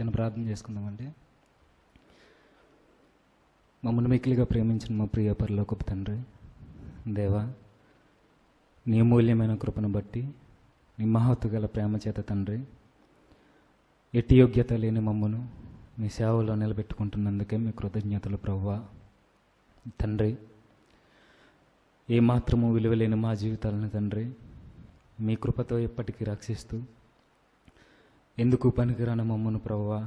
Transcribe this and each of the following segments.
చిన్న ప్రార్థన చేసుకుందామండి మమ్మల్ని మిక్కిలిగా ప్రేమించిన మా ప్రియ పరలోకపు తండ్రి దేవా నీ అమూల్యమైన కృపను బట్టి నీ మహత్తు గల ప్రేమ చేత తండ్రి ఎట్టి యోగ్యత లేని మమ్మను మీ సేవలో నిలబెట్టుకుంటున్నందుకే మీ కృతజ్ఞతలు ప్రవ్వా తండ్రి ఏమాత్రము విలువలేని మా జీవితాలను తండ్రి మీ కృపతో ఎప్పటికీ రక్షిస్తూ ఎందుకు పనికిరాని మమ్మను ప్రవ్వా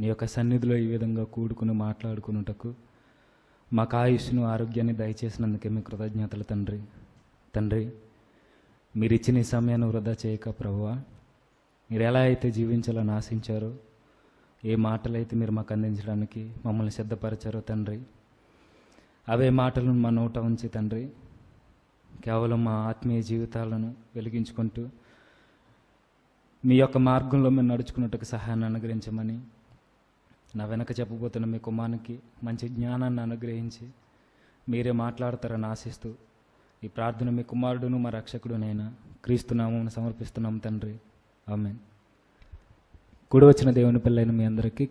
నీ యొక్క సన్నిధిలో ఈ విధంగా కూడుకుని మాట్లాడుకున్నటకు మాకు ఆయుష్ను ఆరోగ్యాన్ని దయచేసినందుకే మీ కృతజ్ఞతలు తండ్రి తండ్రి మీరు ఇచ్చిన ఈ సమయాన్ని వృధా చేయక ప్రభువా మీరు ఎలా అయితే జీవించాలని ఆశించారో ఏ మాటలైతే మీరు మాకు అందించడానికి మమ్మల్ని సిద్ధపరిచారో తండ్రి అవే మాటలను మా నోట ఉంచి తండ్రి కేవలం మా ఆత్మీయ జీవితాలను వెలిగించుకుంటూ మీ యొక్క మార్గంలో మేము నడుచుకున్నట్టుకు సహాయాన్ని అనుగ్రహించమని నా వెనక చెప్పబోతున్న మీ కుమానికి మంచి జ్ఞానాన్ని అనుగ్రహించి మీరే మాట్లాడతారని ఆశిస్తూ ఈ ప్రార్థన మీ కుమారుడును మా రక్షకుడునైనా క్రీస్తునామం సమర్పిస్తున్నాం తండ్రి ఆమె కూడి వచ్చిన దేవుని పిల్లైన మీ అందరికీ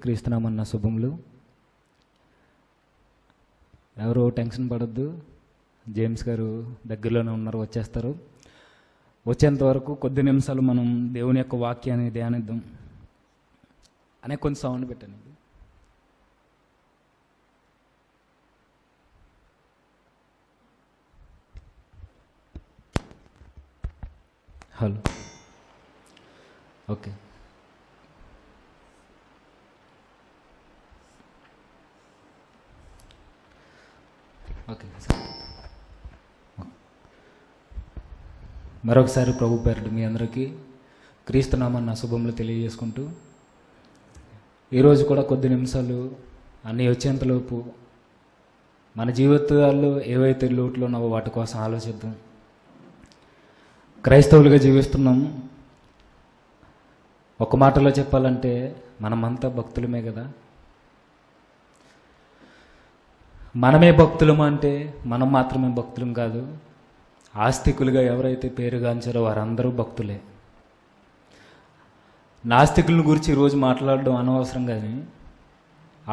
నా శుభములు ఎవరు టెన్షన్ పడద్దు జేమ్స్ గారు దగ్గరలోనే ఉన్నారు వచ్చేస్తారు వచ్చేంత వరకు కొద్ది నిమిషాలు మనం దేవుని యొక్క వాక్యాన్ని ధ్యానిద్దాం అనే కొంచెం సౌండ్ పెట్టండి హలో ఓకే మరొకసారి ప్రభు పేరడు మీ అందరికీ క్రీస్తునామన్న అశుభములు తెలియజేసుకుంటూ ఈరోజు కూడా కొద్ది నిమిషాలు అన్నీ వచ్చేంతలోపు మన జీవితాల్లో ఏవైతే లోట్లు ఉన్నావో వాటి కోసం ఆలోచిద్దాం క్రైస్తవులుగా జీవిస్తున్నాం ఒక మాటలో చెప్పాలంటే మనమంతా భక్తులమే కదా మనమే భక్తులము అంటే మనం మాత్రమే భక్తులం కాదు ఆస్తికులుగా ఎవరైతే పేరుగాంచారో వారందరూ భక్తులే నాస్తికులను గురించి ఈరోజు మాట్లాడడం అనవసరం కానీ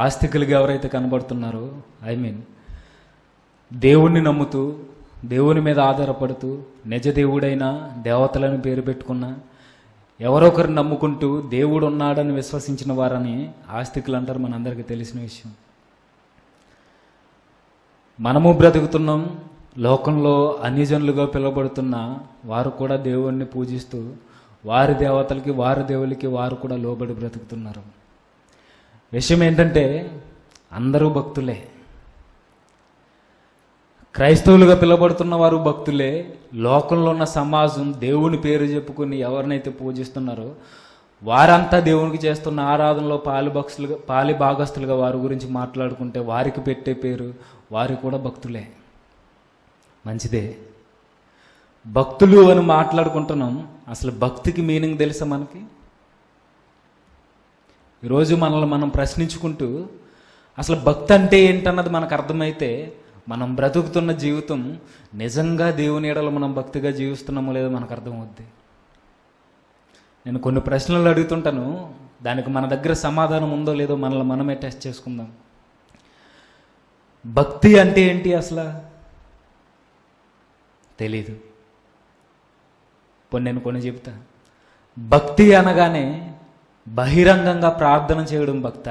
ఆస్తికులుగా ఎవరైతే కనబడుతున్నారో ఐ మీన్ దేవుణ్ణి నమ్ముతూ దేవుని మీద ఆధారపడుతూ నిజ దేవుడైనా దేవతలను పేరు పెట్టుకున్న ఎవరొకరు నమ్ముకుంటూ దేవుడు ఉన్నాడని విశ్వసించిన వారని ఆస్తికులు అంటారు మనందరికీ తెలిసిన విషయం మనము బ్రతుకుతున్నాం లోకంలో అన్యజనులుగా పిలువబడుతున్న వారు కూడా దేవుణ్ణి పూజిస్తూ వారి దేవతలకి వారి దేవులకి వారు కూడా లోబడి బ్రతుకుతున్నారు విషయం ఏంటంటే అందరూ భక్తులే క్రైస్తవులుగా పిలువబడుతున్న వారు భక్తులే లోకంలో ఉన్న సమాజం దేవుని పేరు చెప్పుకుని ఎవరినైతే పూజిస్తున్నారో వారంతా దేవునికి చేస్తున్న ఆరాధనలో పాలిభక్తులుగా పాలి భాగస్తులుగా వారి గురించి మాట్లాడుకుంటే వారికి పెట్టే పేరు వారు కూడా భక్తులే మంచిదే భక్తులు అని మాట్లాడుకుంటున్నాం అసలు భక్తికి మీనింగ్ తెలుసా మనకి ఈరోజు మనల్ని మనం ప్రశ్నించుకుంటూ అసలు భక్తి అంటే ఏంటన్నది మనకు అర్థమైతే మనం బ్రతుకుతున్న జీవితం నిజంగా దేవుని ఏడలు మనం భక్తిగా జీవిస్తున్నామో లేదో మనకు అర్థమవుద్ది నేను కొన్ని ప్రశ్నలు అడుగుతుంటాను దానికి మన దగ్గర సమాధానం ఉందో లేదో మనల్ని మనమే టెస్ట్ చేసుకుందాం భక్తి అంటే ఏంటి అసలు తెలీదు కొన్ని నేను కొన్ని చెప్తా భక్తి అనగానే బహిరంగంగా ప్రార్థన చేయడం భక్త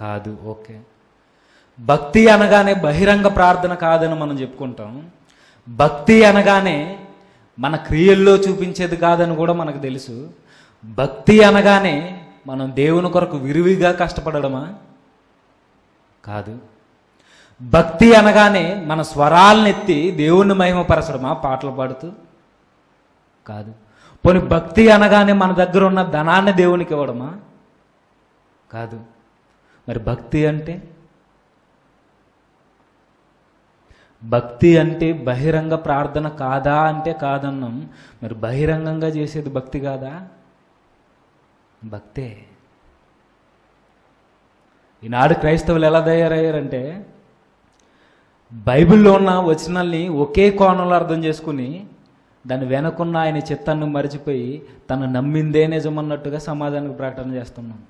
కాదు ఓకే భక్తి అనగానే బహిరంగ ప్రార్థన కాదని మనం చెప్పుకుంటాం భక్తి అనగానే మన క్రియల్లో చూపించేది కాదని కూడా మనకు తెలుసు భక్తి అనగానే మనం దేవుని కొరకు విరివిగా కష్టపడడమా కాదు భక్తి అనగానే మన స్వరాలనెత్తి దేవుణ్ణి మహిమపరచడమా పాటలు పాడుతూ కాదు పోనీ భక్తి అనగానే మన దగ్గర ఉన్న ధనాన్ని దేవునికి ఇవ్వడమా కాదు మరి భక్తి అంటే భక్తి అంటే బహిరంగ ప్రార్థన కాదా అంటే కాదన్నాం మరి బహిరంగంగా చేసేది భక్తి కాదా భక్తే ఈనాడు క్రైస్తవులు ఎలా తయారయ్యారంటే బైబిల్లో ఉన్న వచనాల్ని ఒకే కోణంలో అర్థం చేసుకుని దాని వెనకున్న ఆయన చిత్తాన్ని మరిచిపోయి తను నమ్మిందే నిజమన్నట్టుగా సమాజానికి ప్రకటన చేస్తున్నాం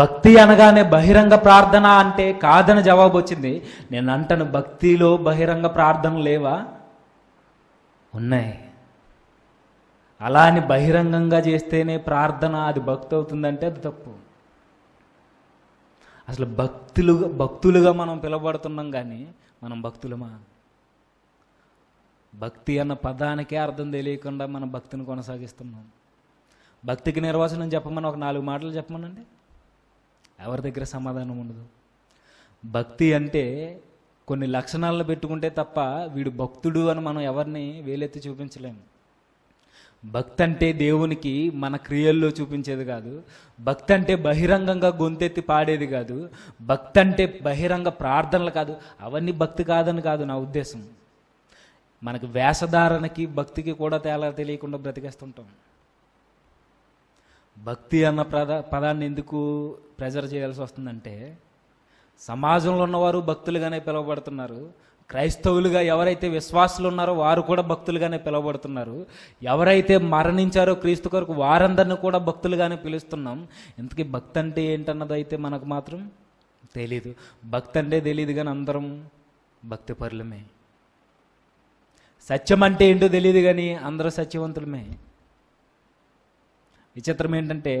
భక్తి అనగానే బహిరంగ ప్రార్థన అంటే కాదని జవాబు వచ్చింది నేను అంటాను భక్తిలో బహిరంగ ప్రార్థన లేవా ఉన్నాయి అలా అని బహిరంగంగా చేస్తేనే ప్రార్థన అది భక్తి అవుతుందంటే అది తప్పు అసలు భక్తులుగా భక్తులుగా మనం పిలవబడుతున్నాం కానీ మనం భక్తులమా భక్తి అన్న పదానికే అర్థం తెలియకుండా మన భక్తిని కొనసాగిస్తున్నాం భక్తికి నిర్వచనం చెప్పమని ఒక నాలుగు మాటలు చెప్పమనండి ఎవరి దగ్గర సమాధానం ఉండదు భక్తి అంటే కొన్ని లక్షణాలను పెట్టుకుంటే తప్ప వీడు భక్తుడు అని మనం ఎవరిని వేలెత్తి చూపించలేము భక్తి అంటే దేవునికి మన క్రియల్లో చూపించేది కాదు భక్తి అంటే బహిరంగంగా గొంతెత్తి పాడేది కాదు భక్తి అంటే బహిరంగ ప్రార్థనలు కాదు అవన్నీ భక్తి కాదని కాదు నా ఉద్దేశం మనకు వేషధారణకి భక్తికి కూడా తేలా తెలియకుండా బ్రతికేస్తుంటాం భక్తి అన్న ప్రద పదాన్ని ఎందుకు ప్రెజర్ చేయాల్సి వస్తుందంటే సమాజంలో ఉన్నవారు భక్తులుగానే పిలువబడుతున్నారు క్రైస్తవులుగా ఎవరైతే విశ్వాసులు ఉన్నారో వారు కూడా భక్తులుగానే పిలువబడుతున్నారు ఎవరైతే మరణించారో క్రీస్తు కొరకు వారందరిని కూడా భక్తులుగానే పిలుస్తున్నాం ఇంతకీ భక్తి అంటే ఏంటన్నది అయితే మనకు మాత్రం తెలీదు భక్తి అంటే తెలియదు కానీ అందరం భక్తి పరులమే సత్యం అంటే ఏంటో తెలియదు కానీ అందరూ సత్యవంతులమే విచిత్రం ఏంటంటే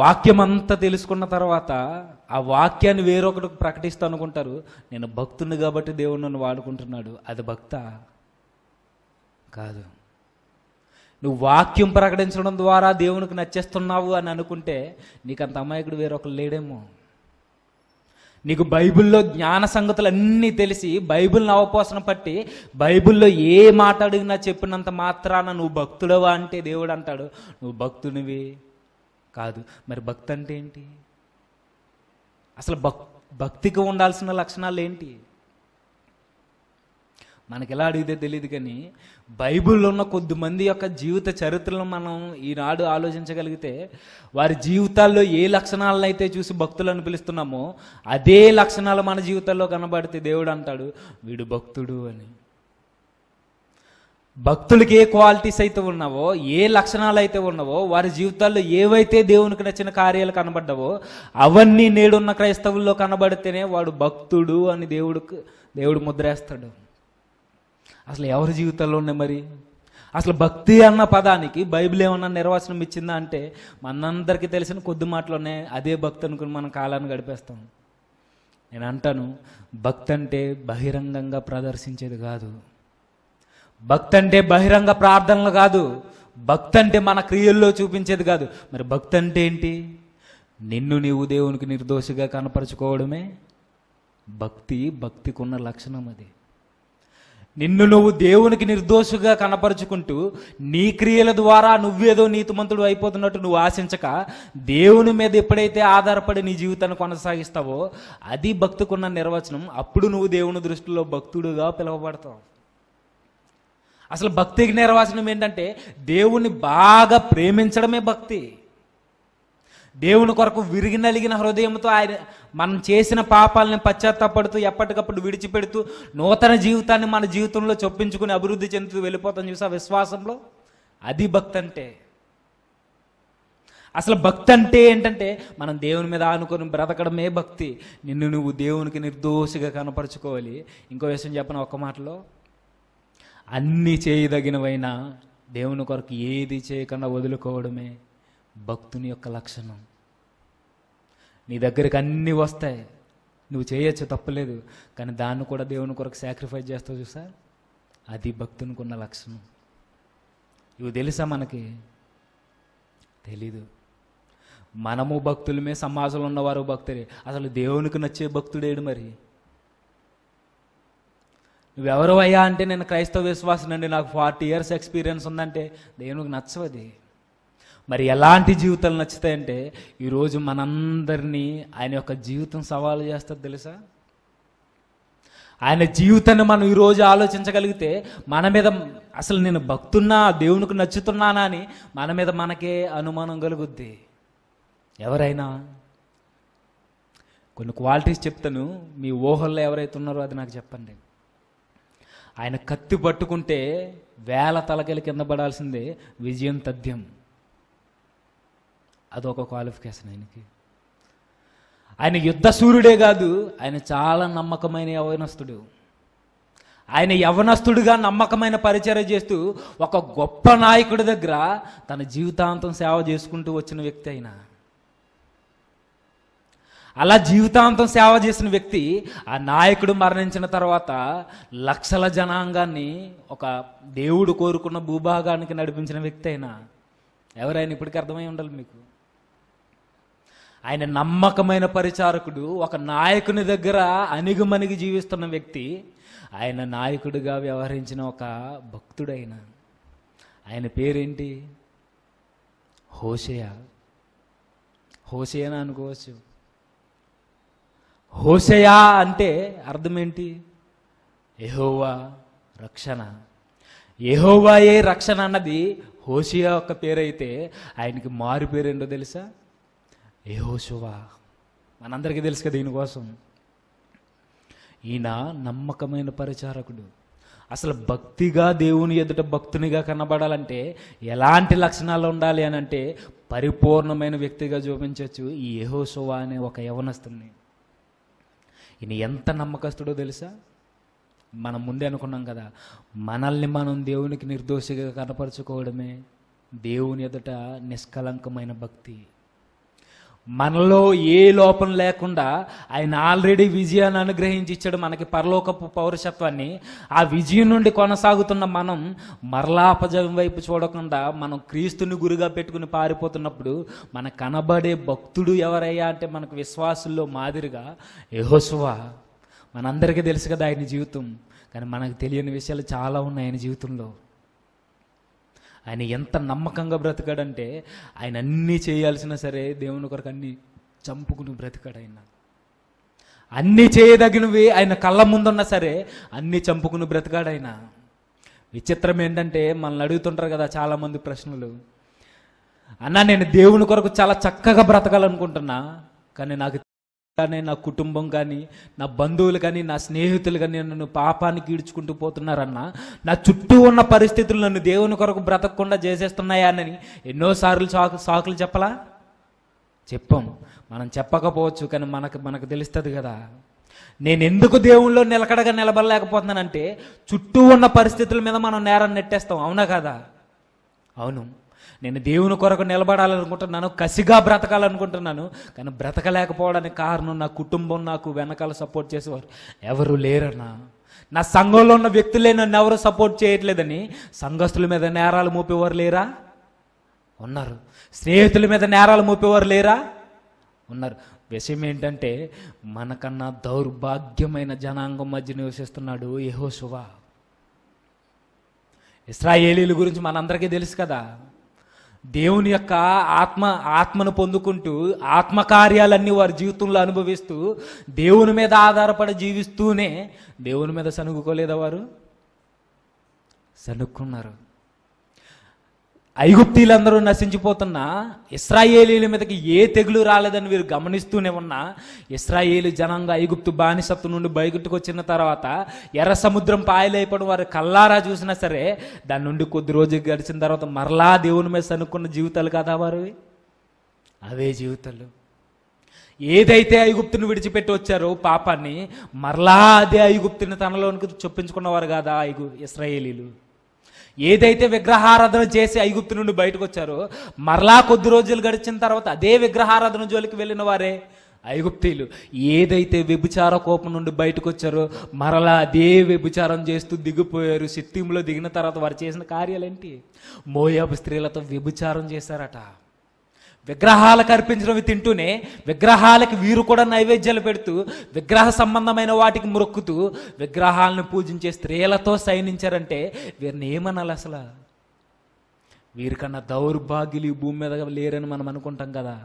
వాక్యం అంతా తెలుసుకున్న తర్వాత ఆ వాక్యాన్ని వేరొకటి ప్రకటిస్తా అనుకుంటారు నేను భక్తుని కాబట్టి దేవుడు నన్ను వాడుకుంటున్నాడు అది భక్త కాదు నువ్వు వాక్యం ప్రకటించడం ద్వారా దేవునికి నచ్చేస్తున్నావు అని అనుకుంటే నీకు అంత అమాయకుడు వేరొకరు లేడేమో నీకు బైబిల్లో జ్ఞాన సంగతులు అన్నీ తెలిసి బైబిల్ని అవపోసన పట్టి బైబిల్లో ఏ మాట అడిగినా చెప్పినంత మాత్రాన నువ్వు భక్తుడవా అంటే దేవుడు అంటాడు నువ్వు భక్తునివి కాదు మరి భక్తి అంటే ఏంటి అసలు భక్ భక్తికి ఉండాల్సిన లక్షణాలు ఏంటి మనకి ఎలా అడిగితే తెలియదు కానీ బైబిల్లో ఉన్న కొద్దిమంది యొక్క జీవిత చరిత్రను మనం ఈనాడు ఆలోచించగలిగితే వారి జీవితాల్లో ఏ లక్షణాలను అయితే చూసి భక్తులు అని పిలుస్తున్నామో అదే లక్షణాలు మన జీవితాల్లో కనబడితే దేవుడు అంటాడు వీడు భక్తుడు అని భక్తులకి ఏ క్వాలిటీస్ అయితే ఉన్నావో ఏ లక్షణాలు అయితే ఉన్నావో వారి జీవితాల్లో ఏవైతే దేవునికి నచ్చిన కార్యాలు కనబడ్డావో అవన్నీ నేడున్న క్రైస్తవుల్లో కనబడితేనే వాడు భక్తుడు అని దేవుడికి దేవుడు ముద్రేస్తాడు అసలు ఎవరి జీవితాల్లో ఉన్నాయి మరి అసలు భక్తి అన్న పదానికి బైబిల్ ఏమన్నా నిర్వచనం ఇచ్చిందా అంటే మనందరికీ తెలిసిన కొద్ది మాటలోనే అదే భక్తి అనుకుని మనం కాలాన్ని గడిపేస్తాం నేను అంటాను భక్తి అంటే బహిరంగంగా ప్రదర్శించేది కాదు భక్తి అంటే బహిరంగ ప్రార్థనలు కాదు భక్తి అంటే మన క్రియల్లో చూపించేది కాదు మరి భక్తి అంటే ఏంటి నిన్ను నీవు దేవునికి నిర్దోషిగా కనపరచుకోవడమే భక్తి భక్తికి ఉన్న లక్షణం అది నిన్ను నువ్వు దేవునికి నిర్దోషుగా కనపరుచుకుంటూ నీ క్రియల ద్వారా నువ్వేదో నీతిమంతుడు అయిపోతున్నట్టు నువ్వు ఆశించక దేవుని మీద ఎప్పుడైతే ఆధారపడి నీ జీవితాన్ని కొనసాగిస్తావో అది భక్తికున్న నిర్వచనం అప్పుడు నువ్వు దేవుని దృష్టిలో భక్తుడుగా పిలువబడతావు అసలు భక్తికి నిర్వచనం ఏంటంటే దేవుణ్ణి బాగా ప్రేమించడమే భక్తి దేవుని కొరకు విరిగి నలిగిన హృదయంతో ఆయన మనం చేసిన పాపాలని పశ్చాత్తాపడుతూ ఎప్పటికప్పుడు విడిచిపెడుతూ నూతన జీవితాన్ని మన జీవితంలో చొప్పించుకుని అభివృద్ధి చెందుతూ వెళ్ళిపోతాం చూసా విశ్వాసంలో అది భక్తి అంటే అసలు భక్తి అంటే ఏంటంటే మనం దేవుని మీద ఆనుకొని బ్రతకడమే భక్తి నిన్ను నువ్వు దేవునికి నిర్దోషిగా కనపరుచుకోవాలి ఇంకో విషయం చెప్పను ఒక్క మాటలో అన్నీ చేయదగినవైన దేవుని కొరకు ఏది చేయకుండా వదులుకోవడమే భక్తుని యొక్క లక్షణం నీ దగ్గరికి అన్నీ వస్తాయి నువ్వు చేయొచ్చు తప్పలేదు కానీ దాన్ని కూడా దేవుని కొరకు సాక్రిఫైస్ చేస్తావు చూసా అది భక్తునికి ఉన్న లక్షణం ఇవి తెలుసా మనకి తెలీదు మనము భక్తులమే సమాజంలో ఉన్నవారు భక్తులే అసలు దేవునికి నచ్చే భక్తుడేడు మరి నువ్వెవరు అయ్యా అంటే నేను క్రైస్తవ విశ్వాసం అండి నాకు ఫార్టీ ఇయర్స్ ఎక్స్పీరియన్స్ ఉందంటే దేవునికి నచ్చవది మరి ఎలాంటి జీవితాలు నచ్చుతాయంటే ఈరోజు మనందరినీ ఆయన యొక్క జీవితం సవాలు చేస్తుంది తెలుసా ఆయన జీవితాన్ని మనం ఈరోజు ఆలోచించగలిగితే మన మీద అసలు నేను భక్తున్నా దేవునికి నచ్చుతున్నానా అని మన మీద మనకే అనుమానం కలుగుద్ది ఎవరైనా కొన్ని క్వాలిటీస్ చెప్తాను మీ ఊహల్లో ఎవరైతే ఉన్నారో అది నాకు చెప్పండి ఆయన కత్తి పట్టుకుంటే వేల తలకలు కింద పడాల్సిందే విజయం తథ్యం అదొక క్వాలిఫికేషన్ ఆయనకి ఆయన యుద్ధ సూర్యుడే కాదు ఆయన చాలా నమ్మకమైన యవనస్తుడు ఆయన యవనస్తుడిగా నమ్మకమైన పరిచయం చేస్తూ ఒక గొప్ప నాయకుడి దగ్గర తన జీవితాంతం సేవ చేసుకుంటూ వచ్చిన వ్యక్తి అయినా అలా జీవితాంతం సేవ చేసిన వ్యక్తి ఆ నాయకుడు మరణించిన తర్వాత లక్షల జనాంగాన్ని ఒక దేవుడు కోరుకున్న భూభాగానికి నడిపించిన వ్యక్తి అయినా ఎవరైనా ఇప్పటికీ అర్థమై ఉండాలి మీకు ఆయన నమ్మకమైన పరిచారకుడు ఒక నాయకుని దగ్గర అణిగుమణిగి జీవిస్తున్న వ్యక్తి ఆయన నాయకుడిగా వ్యవహరించిన ఒక భక్తుడైన ఆయన పేరేంటి హోషయ హోషయన అనుకోవచ్చు హోసయా అంటే అర్థం ఏంటి ఎహోవా రక్షణ ఏ రక్షణ అన్నది హోషియా యొక్క పేరైతే ఆయనకి మారు పేరు ఏంటో తెలుసా ఏహోసువా మనందరికీ తెలుసు కదా దీనికోసం ఈయన నమ్మకమైన పరిచారకుడు అసలు భక్తిగా దేవుని ఎదుట భక్తునిగా కనబడాలంటే ఎలాంటి లక్షణాలు ఉండాలి అని అంటే పరిపూర్ణమైన వ్యక్తిగా చూపించవచ్చు ఈ ఏహోసువా అనే ఒక యవనస్తుంది ఈయన ఎంత నమ్మకస్తుడో తెలుసా మనం ముందే అనుకున్నాం కదా మనల్ని మనం దేవునికి నిర్దోషిగా కనపరుచుకోవడమే దేవుని ఎదుట నిష్కలంకమైన భక్తి మనలో ఏ లోపం లేకుండా ఆయన ఆల్రెడీ విజయాన్ని అనుగ్రహించి ఇచ్చాడు మనకి పరలోకపు పౌరసత్వాన్ని ఆ విజయం నుండి కొనసాగుతున్న మనం మరలా అపజయం వైపు చూడకుండా మనం క్రీస్తుని గురిగా పెట్టుకుని పారిపోతున్నప్పుడు మన కనబడే భక్తుడు ఎవరయ్యా అంటే మనకు విశ్వాసుల్లో మాదిరిగా యహోసువ మనందరికీ తెలుసు కదా ఆయన జీవితం కానీ మనకు తెలియని విషయాలు చాలా ఉన్నాయి ఆయన జీవితంలో ఆయన ఎంత నమ్మకంగా బ్రతికాడంటే ఆయన అన్నీ చేయాల్సిన సరే దేవుని కొరకు అన్నీ చంపుకుని బ్రతికాడు ఆయన అన్నీ చేయదగినవి ఆయన కళ్ళ ముందున్నా సరే అన్నీ చంపుకుని బ్రతికాడు ఆయన విచిత్రం ఏంటంటే మనల్ని అడుగుతుంటారు కదా చాలామంది ప్రశ్నలు అన్నా నేను దేవుని కొరకు చాలా చక్కగా బ్రతకాలనుకుంటున్నా కానీ నాకు కానీ నా కుటుంబం కానీ నా బంధువులు కానీ నా స్నేహితులు కానీ నన్ను పాపానికి ఈడ్చుకుంటూ పోతున్నారన్న నా చుట్టూ ఉన్న పరిస్థితులు నన్ను దేవుని కొరకు బ్రతకకుండా చేసేస్తున్నాయానని ఎన్నోసార్లు సాకు సాకులు చెప్పలా చెప్పం మనం చెప్పకపోవచ్చు కానీ మనకు మనకు తెలుస్తుంది కదా నేను ఎందుకు దేవుళ్ళో నిలకడగా నిలబడలేకపోతున్నానంటే చుట్టూ ఉన్న పరిస్థితుల మీద మనం నేరం నెట్టేస్తాం అవునా కదా అవును నేను దేవుని కొరకు నిలబడాలనుకుంటున్నాను కసిగా బ్రతకాలనుకుంటున్నాను కానీ బ్రతకలేకపోవడానికి కారణం నా కుటుంబం నాకు వెనకాల సపోర్ట్ చేసేవారు ఎవరు లేరన్నా నా సంఘంలో ఉన్న వ్యక్తులే నన్ను ఎవరు సపోర్ట్ చేయట్లేదని సంఘస్తుల మీద నేరాలు మోపేవారు లేరా ఉన్నారు స్నేహితుల మీద నేరాలు మోపేవారు లేరా ఉన్నారు విషయం ఏంటంటే మనకన్నా దౌర్భాగ్యమైన జనాంగం మధ్య నివసిస్తున్నాడు యహోశువా ఇస్రాయేలీల గురించి మనందరికీ తెలుసు కదా దేవుని యొక్క ఆత్మ ఆత్మను పొందుకుంటూ ఆత్మకార్యాలన్నీ వారి జీవితంలో అనుభవిస్తూ దేవుని మీద ఆధారపడి జీవిస్తూనే దేవుని మీద సనుగుకోలేదా వారు సనుక్కున్నారు ఐగుప్తీలందరూ నశించిపోతున్నా ఇస్రాయేలీల మీదకి ఏ తెగులు రాలేదని వీరు గమనిస్తూనే ఉన్నా ఇస్రాయేలు జనంగా ఐగుప్తు బానిసత్తు నుండి బయగుట్టుకు వచ్చిన తర్వాత ఎర్ర సముద్రం పాయలైపోవడం వారు కల్లారా చూసినా సరే దాని నుండి కొద్ది రోజులు గడిచిన తర్వాత మరలా దేవుని మీద సనుక్కున్న జీవితాలు కదా వారివి అవే జీవితాలు ఏదైతే ఐగుప్తుని విడిచిపెట్టి వచ్చారో పాపాన్ని మరలా అదే ఐగుప్తుని తనలోనికి చొప్పించుకున్నవారు కదా ఐగు ఇస్రాయేలీలు ఏదైతే విగ్రహారాధన చేసి ఐగుప్తు నుండి బయటకు వచ్చారో మరలా కొద్ది రోజులు గడిచిన తర్వాత అదే విగ్రహారాధన జోలికి వెళ్ళిన వారే ఐగుప్తీలు ఏదైతే వ్యభిచార కోపం నుండి బయటకు వచ్చారో మరలా అదే వ్యభిచారం చేస్తూ దిగిపోయారు సిత్తింలో దిగిన తర్వాత వారు చేసిన కార్యాలేంటి మోయాబు స్త్రీలతో వ్యభిచారం చేశారట విగ్రహాలకు అర్పించడం తింటూనే విగ్రహాలకు వీరు కూడా నైవేద్యాలు పెడుతూ విగ్రహ సంబంధమైన వాటికి మొక్కుతూ విగ్రహాలను పూజించే స్త్రీలతో సైనించారంటే వీరిని ఏమనాలి అసలు వీరికన్నా దౌర్భాగ్యులు ఈ భూమి మీద లేరని మనం అనుకుంటాం కదా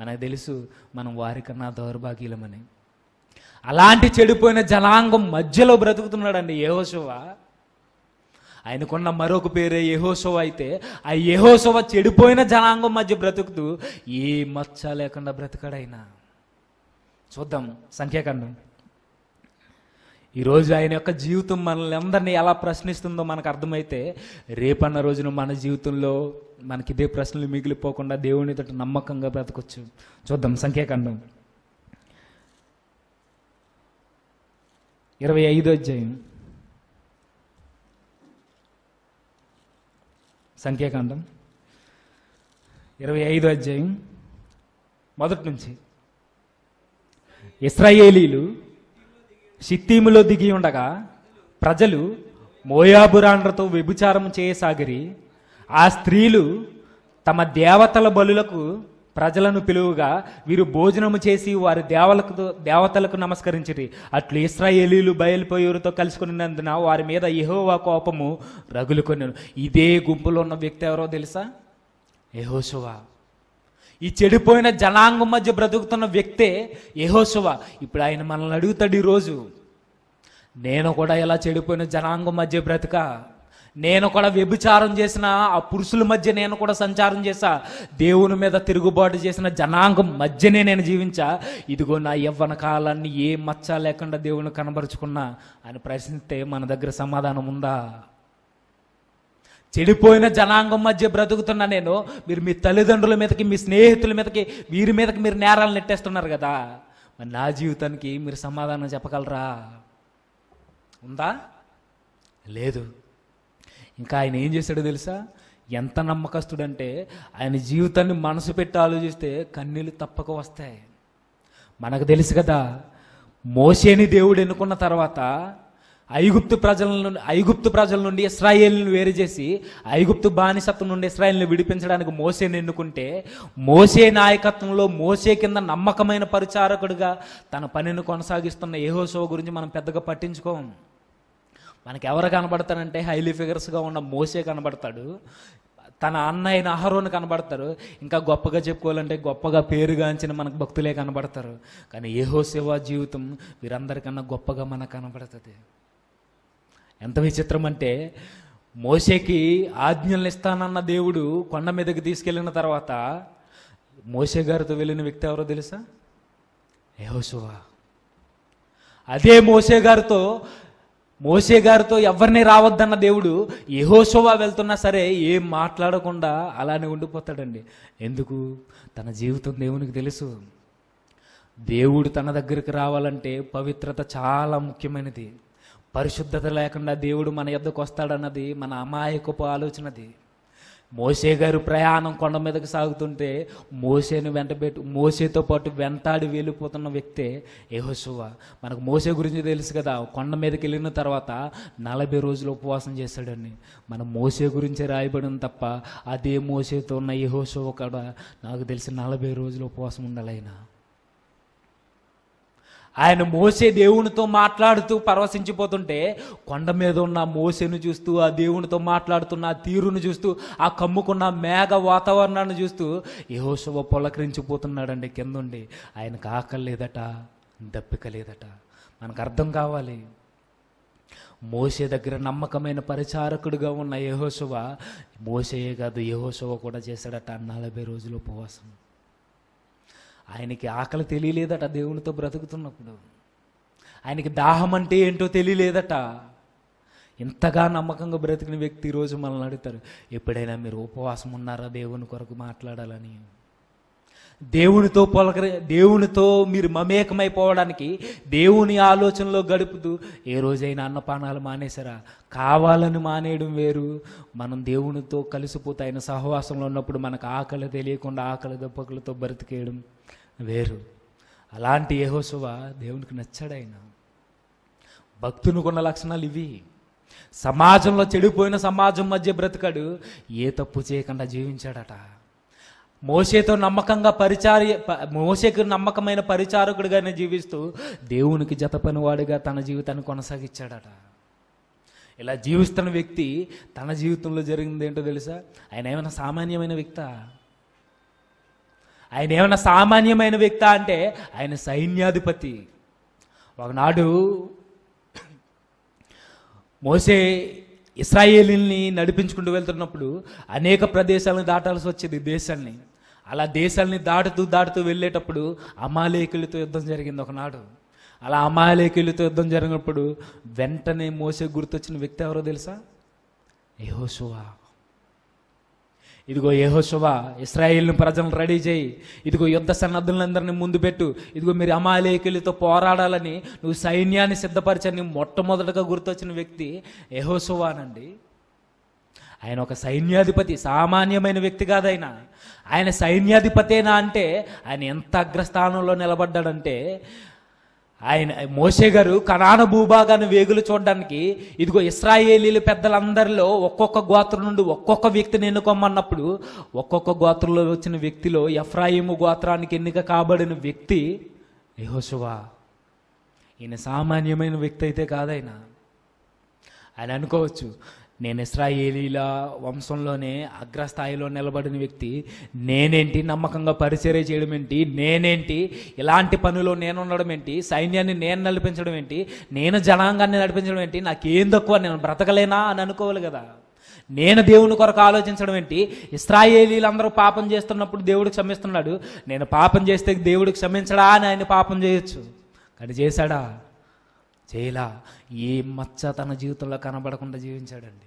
మనకు తెలుసు మనం వారికన్నా దౌర్భాగ్యులమని అలాంటి చెడిపోయిన జనాంగం మధ్యలో బ్రతుకుతున్నాడండి ఏహోశివ ఆయనకున్న మరొక పేరే యహోశవ అయితే ఆ యహోశవ చెడిపోయిన జనాంగం మధ్య బ్రతుకుతూ ఏ మచ్చ లేకుండా బ్రతకడైనా చూద్దాం సంఖ్యాకాండం ఈరోజు ఆయన యొక్క జీవితం మనల్ని అందరినీ ఎలా ప్రశ్నిస్తుందో మనకు అర్థమైతే రేపన్న రోజున మన జీవితంలో మనకి ఇదే ప్రశ్నలు మిగిలిపోకుండా దేవుని తోటి నమ్మకంగా బ్రతకొచ్చు చూద్దాం సంఖ్యాకాండం ఇరవై ఐదో అధ్యాయం సంఖ్యాకాండం ఇరవై ఐదు అధ్యాయం మొదటి నుంచి ఇస్రాయేలీలు షిత్తీములో దిగి ఉండగా ప్రజలు మోయాబురాండ్రతో వ్యభిచారం చేయసాగిరి ఆ స్త్రీలు తమ దేవతల బలులకు ప్రజలను పిలువుగా వీరు భోజనము చేసి వారి దేవలకు దేవతలకు నమస్కరించిరి అట్లు ఇస్రాయేలీలు బయలుపోయేవారితో కలుసుకున్నందున వారి మీద యహోవా కోపము రగులుకొని ఇదే గుంపులో ఉన్న వ్యక్తి ఎవరో తెలుసా యహోశువా ఈ చెడిపోయిన జనాంగం మధ్య బ్రతుకుతున్న వ్యక్తే యహోశువా ఇప్పుడు ఆయన మనల్ని అడుగుతాడు ఈరోజు నేను కూడా ఇలా చెడిపోయిన జనాంగం మధ్య బ్రతక నేను కూడా వ్యభిచారం చేసిన ఆ పురుషుల మధ్య నేను కూడా సంచారం చేసా దేవుని మీద తిరుగుబాటు చేసిన జనాంగం మధ్యనే నేను జీవించా ఇదిగో నా యవ్వన కాలాన్ని ఏ మచ్చ లేకుండా దేవుని కనబరుచుకున్నా అని ప్రశ్నిస్తే మన దగ్గర సమాధానం ఉందా చెడిపోయిన జనాంగం మధ్య బ్రతుకుతున్నా నేను మీరు మీ తల్లిదండ్రుల మీదకి మీ స్నేహితుల మీదకి వీరి మీదకి మీరు నేరాలు నెట్టేస్తున్నారు కదా మరి నా జీవితానికి మీరు సమాధానం చెప్పగలరా ఉందా లేదు ఇంకా ఆయన ఏం చేశాడో తెలుసా ఎంత నమ్మకస్తుడంటే ఆయన జీవితాన్ని మనసు పెట్టి ఆలోచిస్తే కన్నీళ్ళు తప్పక వస్తాయి మనకు తెలుసు కదా మోసేని దేవుడు ఎన్నుకున్న తర్వాత ఐగుప్తు ప్రజలను ఐగుప్తు ప్రజల నుండి ఇస్రాయేల్ని వేరు చేసి ఐగుప్తు బానిసత్వం నుండి ఇస్రాయల్ని విడిపించడానికి మోసేని ఎన్నుకుంటే మోసే నాయకత్వంలో మోసే కింద నమ్మకమైన పరిచారకుడుగా తన పనిని కొనసాగిస్తున్న ఏహోసో గురించి మనం పెద్దగా పట్టించుకోము మనకి ఎవరు కనబడతాడంటే హైలీ ఫిగర్స్గా ఉన్న మోసే కనబడతాడు తన అన్న అయిన అహరోని కనబడతారు ఇంకా గొప్పగా చెప్పుకోవాలంటే గొప్పగా పేరుగాంచిన మనకు భక్తులే కనబడతారు కానీ ఏహో సేవా జీవితం వీరందరికన్నా గొప్పగా మనకు కనబడుతుంది ఎంత విచిత్రం అంటే మోసేకి ఆజ్ఞలు ఇస్తానన్న దేవుడు కొండ మీదకి తీసుకెళ్ళిన తర్వాత మోసే గారితో వెళ్ళిన వ్యక్తి ఎవరో తెలుసా శివ అదే మోసే గారితో మోసే గారితో ఎవరిని రావద్దన్న దేవుడు యహోశోవా వెళ్తున్నా సరే ఏం మాట్లాడకుండా అలానే ఉండిపోతాడండి ఎందుకు తన జీవితం దేవునికి తెలుసు దేవుడు తన దగ్గరికి రావాలంటే పవిత్రత చాలా ముఖ్యమైనది పరిశుద్ధత లేకుండా దేవుడు మన యొద్దకు వస్తాడన్నది మన అమాయకపు ఆలోచనది మోసే గారు ప్రయాణం కొండ మీదకి సాగుతుంటే మోసేను వెంటబెట్టు మోసేతో పాటు వెంటాడి వెళ్ళిపోతున్న వ్యక్తే ఏహోశువ మనకు మోసే గురించి తెలుసు కదా కొండ మీదకి వెళ్ళిన తర్వాత నలభై రోజులు ఉపవాసం చేశాడని మనం మోసే గురించి రాయబడిన తప్ప అదే మోసేతో ఉన్న ఏహోశువ కూడా నాకు తెలిసి నలభై రోజులు ఉపవాసం ఉండాలైనా ఆయన మోసే దేవునితో మాట్లాడుతూ పరవశించిపోతుంటే కొండ మీద ఉన్న మోసేను చూస్తూ ఆ దేవునితో మాట్లాడుతున్న ఆ తీరును చూస్తూ ఆ కమ్ముకున్న మేఘ వాతావరణాన్ని చూస్తూ శుభ పొలకరించిపోతున్నాడండి కిందండి ఆయనకు ఆకలి దప్పిక లేదట మనకు అర్థం కావాలి మోసే దగ్గర నమ్మకమైన పరిచారకుడుగా ఉన్న శుభ మోసయే కాదు శుభ కూడా చేశాడట నలభై రోజులు ఉపవాసం ఆయనకి ఆకలి తెలియలేదట దేవునితో బ్రతుకుతున్నప్పుడు ఆయనకి దాహం అంటే ఏంటో తెలియలేదట ఇంతగా నమ్మకంగా బ్రతికిన వ్యక్తి ఈరోజు మనల్ని అడుగుతారు ఎప్పుడైనా మీరు ఉపవాసం ఉన్నారా దేవుని కొరకు మాట్లాడాలని దేవునితో పొలకరి దేవునితో మీరు మమేకమైపోవడానికి దేవుని ఆలోచనలో గడుపుతూ ఏ రోజైనా అన్నపానాలు మానేశారా కావాలని మానేయడం వేరు మనం దేవునితో కలిసిపోతే ఆయన సహవాసంలో ఉన్నప్పుడు మనకు ఆకలి తెలియకుండా ఆకలి దెబ్బకులతో బ్రతికేయడం వేరు అలాంటి యహోశువ దేవునికి నచ్చాడైన భక్తునికి ఉన్న లక్షణాలు ఇవి సమాజంలో చెడిపోయిన సమాజం మధ్య బ్రతకడు ఏ తప్పు చేయకుండా జీవించాడట మోసేతో నమ్మకంగా పరిచార్య మోసేకు నమ్మకమైన పరిచారకుడిగానే జీవిస్తూ దేవునికి జత పనివాడుగా తన జీవితాన్ని కొనసాగించాడట ఇలా జీవిస్తున్న వ్యక్తి తన జీవితంలో జరిగింది ఏంటో తెలుసా ఆయన ఏమైనా సామాన్యమైన వ్యక్తా ఆయన ఏమైనా సామాన్యమైన వ్యక్త అంటే ఆయన సైన్యాధిపతి ఒకనాడు మోసే ఇస్రాయేలీని నడిపించుకుంటూ వెళ్తున్నప్పుడు అనేక ప్రదేశాలను దాటాల్సి వచ్చేది దేశాన్ని అలా దేశాల్ని దాటుతూ దాటుతూ వెళ్ళేటప్పుడు అమాలేకులతో యుద్ధం జరిగింది ఒకనాడు అలా అమాలేకులతో యుద్ధం జరిగినప్పుడు వెంటనే మోసే గుర్తొచ్చిన వ్యక్తి ఎవరో తెలుసా యహోశువా ఇదిగో శుభ ఇస్రాయిల్ని ప్రజలను రెడీ చేయి ఇదిగో యుద్ధ సన్నద్ధులందరినీ ముందు పెట్టు ఇదిగో మీరు అమాలేకులతో పోరాడాలని నువ్వు సైన్యాన్ని సిద్ధపరచని మొట్టమొదటగా గుర్తొచ్చిన వ్యక్తి యహోశువానండి ఆయన ఒక సైన్యాధిపతి సామాన్యమైన వ్యక్తి కాదైనా ఆయన సైన్యాధిపతేనా అంటే ఆయన ఎంత అగ్రస్థానంలో నిలబడ్డాడంటే ఆయన మోసే గారు కనాన భూభాగాన్ని వేగులు చూడడానికి ఇదిగో ఇస్రాయేలీల పెద్దలందరిలో ఒక్కొక్క గోత్రం నుండి ఒక్కొక్క వ్యక్తిని ఎన్నుకోమన్నప్పుడు ఒక్కొక్క గోత్రంలో వచ్చిన వ్యక్తిలో ఎఫ్రాయిము గోత్రానికి ఎన్నిక కాబడిన వ్యక్తి యహోశువా ఈయన సామాన్యమైన వ్యక్తి అయితే కాదైనా ఆయన అనుకోవచ్చు నేను ఇస్రాయేలీల వంశంలోనే అగ్రస్థాయిలో నిలబడిన వ్యక్తి నేనేంటి నమ్మకంగా పరిచర్య చేయడం ఏంటి నేనేంటి ఇలాంటి పనిలో నేను ఉండడం ఏంటి సైన్యాన్ని నేను నడిపించడం ఏంటి నేను జనాంగాన్ని నడిపించడం ఏంటి నాకేం తక్కువ నేను బ్రతకలేనా అని అనుకోవాలి కదా నేను దేవుని కొరకు ఆలోచించడం ఏంటి ఇస్రాయేలీలందరూ పాపం చేస్తున్నప్పుడు దేవుడికి క్షమిస్తున్నాడు నేను పాపం చేస్తే దేవుడికి క్షమించడా అని ఆయన పాపం చేయొచ్చు కానీ చేశాడా చేయలా ఏ మచ్చ తన జీవితంలో కనబడకుండా జీవించాడండి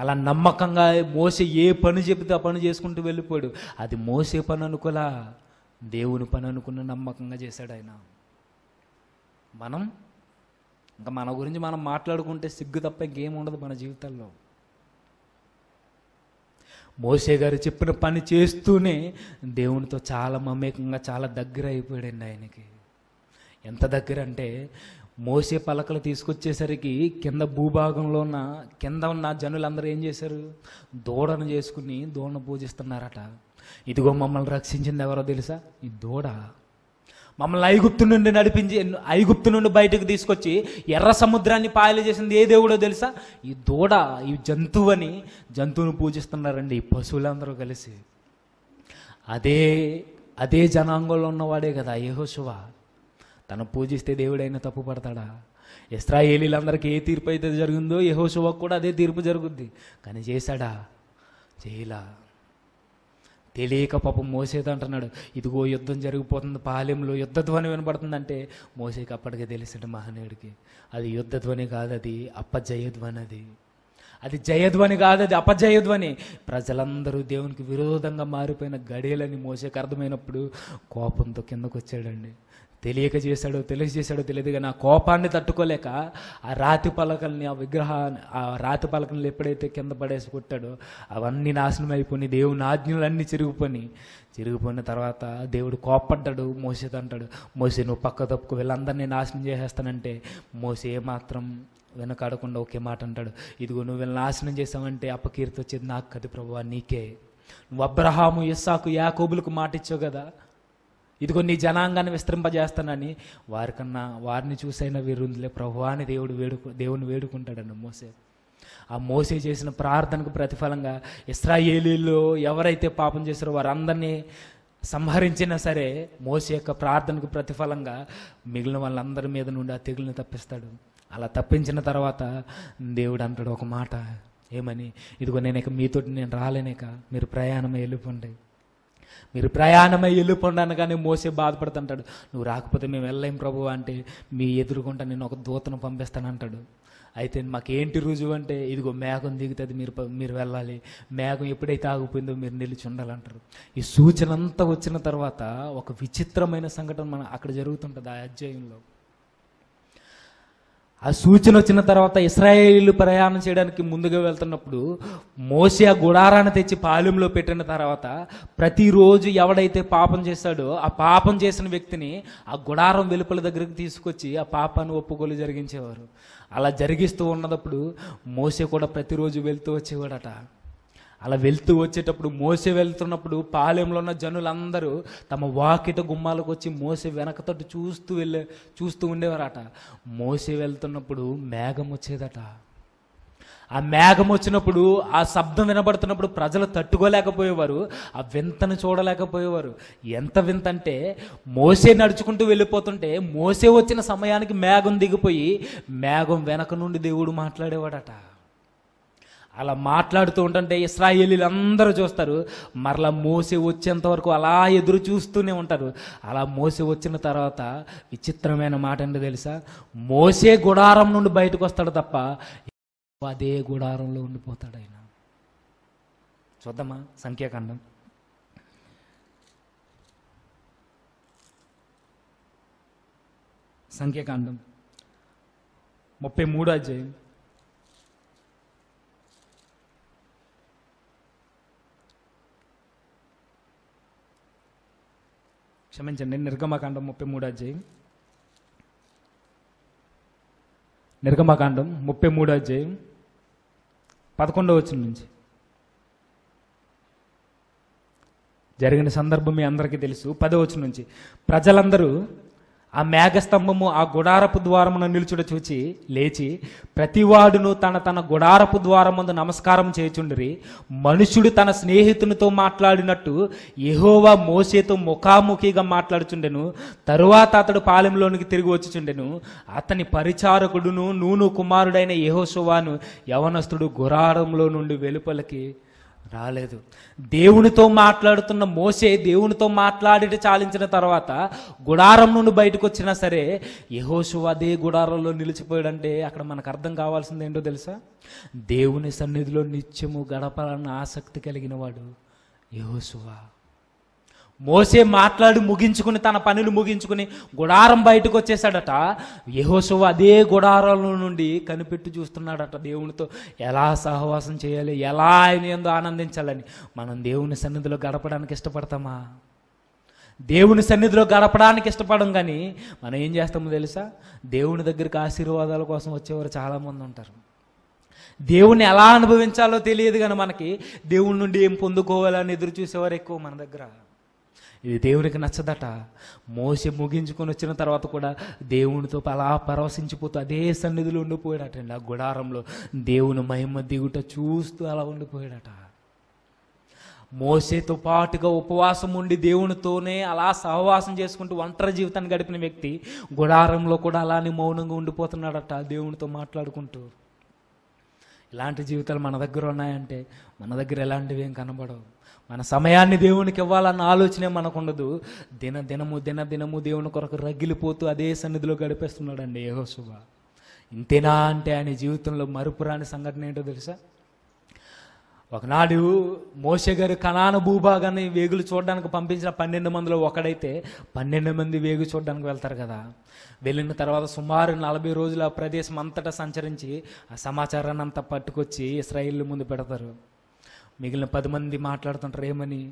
అలా నమ్మకంగా మోసే ఏ పని చెబితే ఆ పని చేసుకుంటూ వెళ్ళిపోయాడు అది మోసే పని అనుకోలా దేవుని పని అనుకున్న నమ్మకంగా చేశాడు ఆయన మనం ఇంకా మన గురించి మనం మాట్లాడుకుంటే సిగ్గు తప్ప ఇంకేం ఉండదు మన జీవితాల్లో మోసే గారు చెప్పిన పని చేస్తూనే దేవునితో చాలా మమేకంగా చాలా దగ్గర అయిపోయాడండి ఆయనకి ఎంత దగ్గర అంటే మోసే పలకలు తీసుకొచ్చేసరికి కింద భూభాగంలో ఉన్న కింద ఉన్న జనులందరూ ఏం చేశారు దూడను చేసుకుని దూడను పూజిస్తున్నారట ఇదిగో మమ్మల్ని రక్షించింది ఎవరో తెలుసా ఈ దూడ మమ్మల్ని ఐగుప్తు నుండి నడిపించి ఐగుప్తు నుండి బయటకు తీసుకొచ్చి ఎర్ర సముద్రాన్ని పాయలు చేసింది ఏ దేవుడో తెలుసా ఈ దూడ ఈ జంతువు అని జంతువును పూజిస్తున్నారండి ఈ పశువులందరూ కలిసి అదే అదే జనాంగంలో ఉన్నవాడే కదా శివ తను పూజిస్తే దేవుడైనా తప్పు పడతాడా ఇస్రాయేలీలందరికీ ఏ తీర్పు అయితే జరిగిందో యహోశువకు కూడా అదే తీర్పు జరుగుద్ది కానీ చేశాడా చేయలా తెలియక పాపం మోసేది అంటున్నాడు ఇదిగో యుద్ధం జరిగిపోతుంది పాలెంలో యుద్ధ ధ్వని వినపడుతుందంటే మోసేకి అప్పటికే తెలిసాడు మహనీయుడికి అది యుద్ధ ధ్వని కాదు అది అప్పజయధ్వని అది అది జయధ్వని కాదు అది అపజయధ్వని ప్రజలందరూ దేవునికి విరోధంగా మారిపోయిన గడియలని మోసేకి అర్థమైనప్పుడు కోపంతో కిందకు వచ్చాడండి తెలియక చేశాడో తెలియజేశాడో తెలియదు కానీ ఆ కోపాన్ని తట్టుకోలేక ఆ రాతి పలకల్ని ఆ విగ్రహాన్ని ఆ రాతి పలకల్ని ఎప్పుడైతే కింద పడేసి కొట్టాడో అవన్నీ నాశనం అయిపోయి దేవుని ఆజ్ఞలన్నీ చిరిగిపోయి చిరిగిపోయిన తర్వాత దేవుడు కోపడ్డాడు మోసేది అంటాడు మోసే నువ్వు పక్క తప్పుకు వీళ్ళందరినీ నాశనం చేసేస్తానంటే మోసే మాత్రం వెనకాడకుండా ఒకే మాట అంటాడు ఇదిగో నువ్వు వీళ్ళని నాశనం చేసావంటే అపకీర్తి వచ్చేది నాకు కది ప్రభు నీకే నువ్వు అబ్రహాము ఇస్సాకు యాకోబులకు మాట ఇచ్చావు కదా ఇదిగో నీ జనాంగాన్ని విస్తరింపజేస్తానని వారికన్నా వారిని చూసైన వీరుందిలే ప్రభు అని దేవుడు వేడుకు దేవుని వేడుకుంటాడన్న మోసే ఆ మోసే చేసిన ప్రార్థనకు ప్రతిఫలంగా ఇస్రాయేలీలో ఎవరైతే పాపం చేశారో వారందరినీ సంహరించినా సరే మోసే యొక్క ప్రార్థనకు ప్రతిఫలంగా మిగిలిన వాళ్ళందరి మీద నుండి ఆ తెగులను తప్పిస్తాడు అలా తప్పించిన తర్వాత దేవుడు అంటాడు ఒక మాట ఏమని ఇదిగో నేను ఇక మీతోటి నేను రాలేనేక మీరు ప్రయాణం వెళ్ళిపోండి మీరు ప్రయాణమై వెళ్ళిపోండి అనగానే మోసే బాధపడుతుంటాడు నువ్వు రాకపోతే మేము వెళ్ళలేం ప్రభు అంటే మీ ఎదురుకుంటా నేను ఒక దూతను పంపిస్తానంటాడు అయితే మాకేంటి రుజువు అంటే ఇదిగో మేఘం దిగుతుంది మీరు మీరు వెళ్ళాలి మేఘం ఎప్పుడైతే ఆగిపోయిందో మీరు నిలిచి ఉండాలంటారు ఈ సూచన అంతా వచ్చిన తర్వాత ఒక విచిత్రమైన సంఘటన మన అక్కడ జరుగుతుంటుంది ఆ అధ్యాయంలో ఆ సూచన వచ్చిన తర్వాత ఇస్రాయేలీలు ప్రయాణం చేయడానికి ముందుగా వెళ్తున్నప్పుడు మోసే ఆ గుడారాన్ని తెచ్చి పాలెంలో పెట్టిన తర్వాత ప్రతిరోజు ఎవడైతే పాపం చేశాడో ఆ పాపం చేసిన వ్యక్తిని ఆ గుడారం వెలుపల దగ్గరికి తీసుకొచ్చి ఆ పాపాన్ని ఒప్పుకోలు జరిగించేవారు అలా జరిగిస్తూ ఉన్నప్పుడు మోసే కూడా ప్రతిరోజు వెళ్తూ వచ్చేవాడట అలా వెళ్తూ వచ్చేటప్పుడు మోసే వెళ్తున్నప్పుడు పాలెంలో ఉన్న జనులందరూ తమ వాకిట గుమ్మాలకు వచ్చి మోసే వెనక తట్టు చూస్తూ వెళ్ళే చూస్తూ ఉండేవారట మోసే వెళ్తున్నప్పుడు మేఘం వచ్చేదట ఆ మేఘం వచ్చినప్పుడు ఆ శబ్దం వినబడుతున్నప్పుడు ప్రజలు తట్టుకోలేకపోయేవారు ఆ వింతను చూడలేకపోయేవారు ఎంత వింత అంటే మోసే నడుచుకుంటూ వెళ్ళిపోతుంటే మోసే వచ్చిన సమయానికి మేఘం దిగిపోయి మేఘం వెనక నుండి దేవుడు మాట్లాడేవాడట అలా మాట్లాడుతూ ఉంటుంటే ఇస్రాయేలీలు అందరూ చూస్తారు మరలా మోసే వచ్చేంత వరకు అలా ఎదురు చూస్తూనే ఉంటారు అలా మోసి వచ్చిన తర్వాత విచిత్రమైన మాట అంటే తెలుసా మోసే గుడారం నుండి బయటకు వస్తాడు తప్ప అదే గుడారంలో ఉండిపోతాడు ఆయన చూద్దామా సంఖ్యాకాండం సంఖ్యాకాండం ముప్పై మూడో అధ్యాయం క్షమించండి నిర్గమకాండం ముప్పై మూడు అధ్యాయం నిర్గమకాండం ముప్పై మూడు అధ్యాయం పదకొండవ వచ్చిన నుంచి జరిగిన సందర్భం మీ అందరికీ తెలుసు పదవచ్చు నుంచి ప్రజలందరూ ఆ మేఘస్తంభము ఆ గుడారపు ద్వారమున నిలుచుడు చూచి లేచి ప్రతివాడును తన తన గుడారపు ముందు నమస్కారం చేయుచుండ్రి మనుషుడు తన స్నేహితునితో మాట్లాడినట్టు ఎహోవా మోసేతో ముఖాముఖిగా మాట్లాడుచుండెను తరువాత అతడు పాలెంలోనికి తిరిగి వచ్చుచుండెను అతని పరిచారకుడును నూను కుమారుడైన యహోశోవాను యవనస్తుడు గురారంలో నుండి వెలుపలకి రాలేదు దేవునితో మాట్లాడుతున్న మోసే దేవునితో మాట్లాడి చాలించిన తర్వాత గుడారం నుండి బయటకు వచ్చినా సరే యహోషు అదే గుడారంలో నిలిచిపోయాడంటే అక్కడ మనకు అర్థం కావాల్సింది ఏంటో తెలుసా దేవుని సన్నిధిలో నిత్యము గడపాలన్న ఆసక్తి కలిగిన వాడు యహోసువా మోసే మాట్లాడి ముగించుకుని తన పనులు ముగించుకుని గుడారం బయటకు వచ్చేసాడట యహోశవ అదే గుడారంలో నుండి కనిపెట్టి చూస్తున్నాడట దేవునితో ఎలా సహవాసం చేయాలి ఎలా ఆయన ఏందో ఆనందించాలని మనం దేవుని సన్నిధిలో గడపడానికి ఇష్టపడతామా దేవుని సన్నిధిలో గడపడానికి ఇష్టపడం కానీ మనం ఏం చేస్తామో తెలుసా దేవుని దగ్గరికి ఆశీర్వాదాల కోసం వచ్చేవారు చాలామంది ఉంటారు దేవుణ్ణి ఎలా అనుభవించాలో తెలియదు కానీ మనకి దేవుని నుండి ఏం పొందుకోవాలని ఎదురు చూసేవారు ఎక్కువ మన దగ్గర ఇది దేవునికి నచ్చదట మోస ముగించుకొని వచ్చిన తర్వాత కూడా దేవునితో అలా పరవశించిపోతూ అదే సన్నిధిలో ఉండిపోయాడటండి ఆ గుడారంలో దేవుని మహిమ దిగుట చూస్తూ అలా ఉండిపోయాడట మోసేతో పాటుగా ఉపవాసం ఉండి దేవునితోనే అలా సహవాసం చేసుకుంటూ ఒంటరి జీవితాన్ని గడిపిన వ్యక్తి గుడారంలో కూడా అలానే మౌనంగా ఉండిపోతున్నాడట దేవునితో మాట్లాడుకుంటూ ఇలాంటి జీవితాలు మన దగ్గర ఉన్నాయంటే మన దగ్గర ఎలాంటివి ఏం కనబడవు మన సమయాన్ని దేవునికి ఇవ్వాలన్న ఆలోచనే మనకుండదు దిన దినము దిన దినము దేవుని కొరకు రగిలిపోతూ అదే సన్నిధిలో గడిపేస్తున్నాడండి ఏహో శుభ ఇంతేనా అంటే ఆయన జీవితంలో మరుపురాని సంఘటన ఏంటో తెలుసా ఒకనాడు మోసే గారు కణాను భూభాగాన్ని వేగులు చూడడానికి పంపించిన పన్నెండు మందిలో ఒకడైతే పన్నెండు మంది వేగు చూడడానికి వెళ్తారు కదా వెళ్ళిన తర్వాత సుమారు నలభై రోజులు ఆ ప్రదేశం అంతటా సంచరించి ఆ సమాచారాన్ని అంతా పట్టుకొచ్చి ఇస్రాయిల్ ముందు పెడతారు మిగిలిన పది మంది మాట్లాడుతుంటారు ఏమని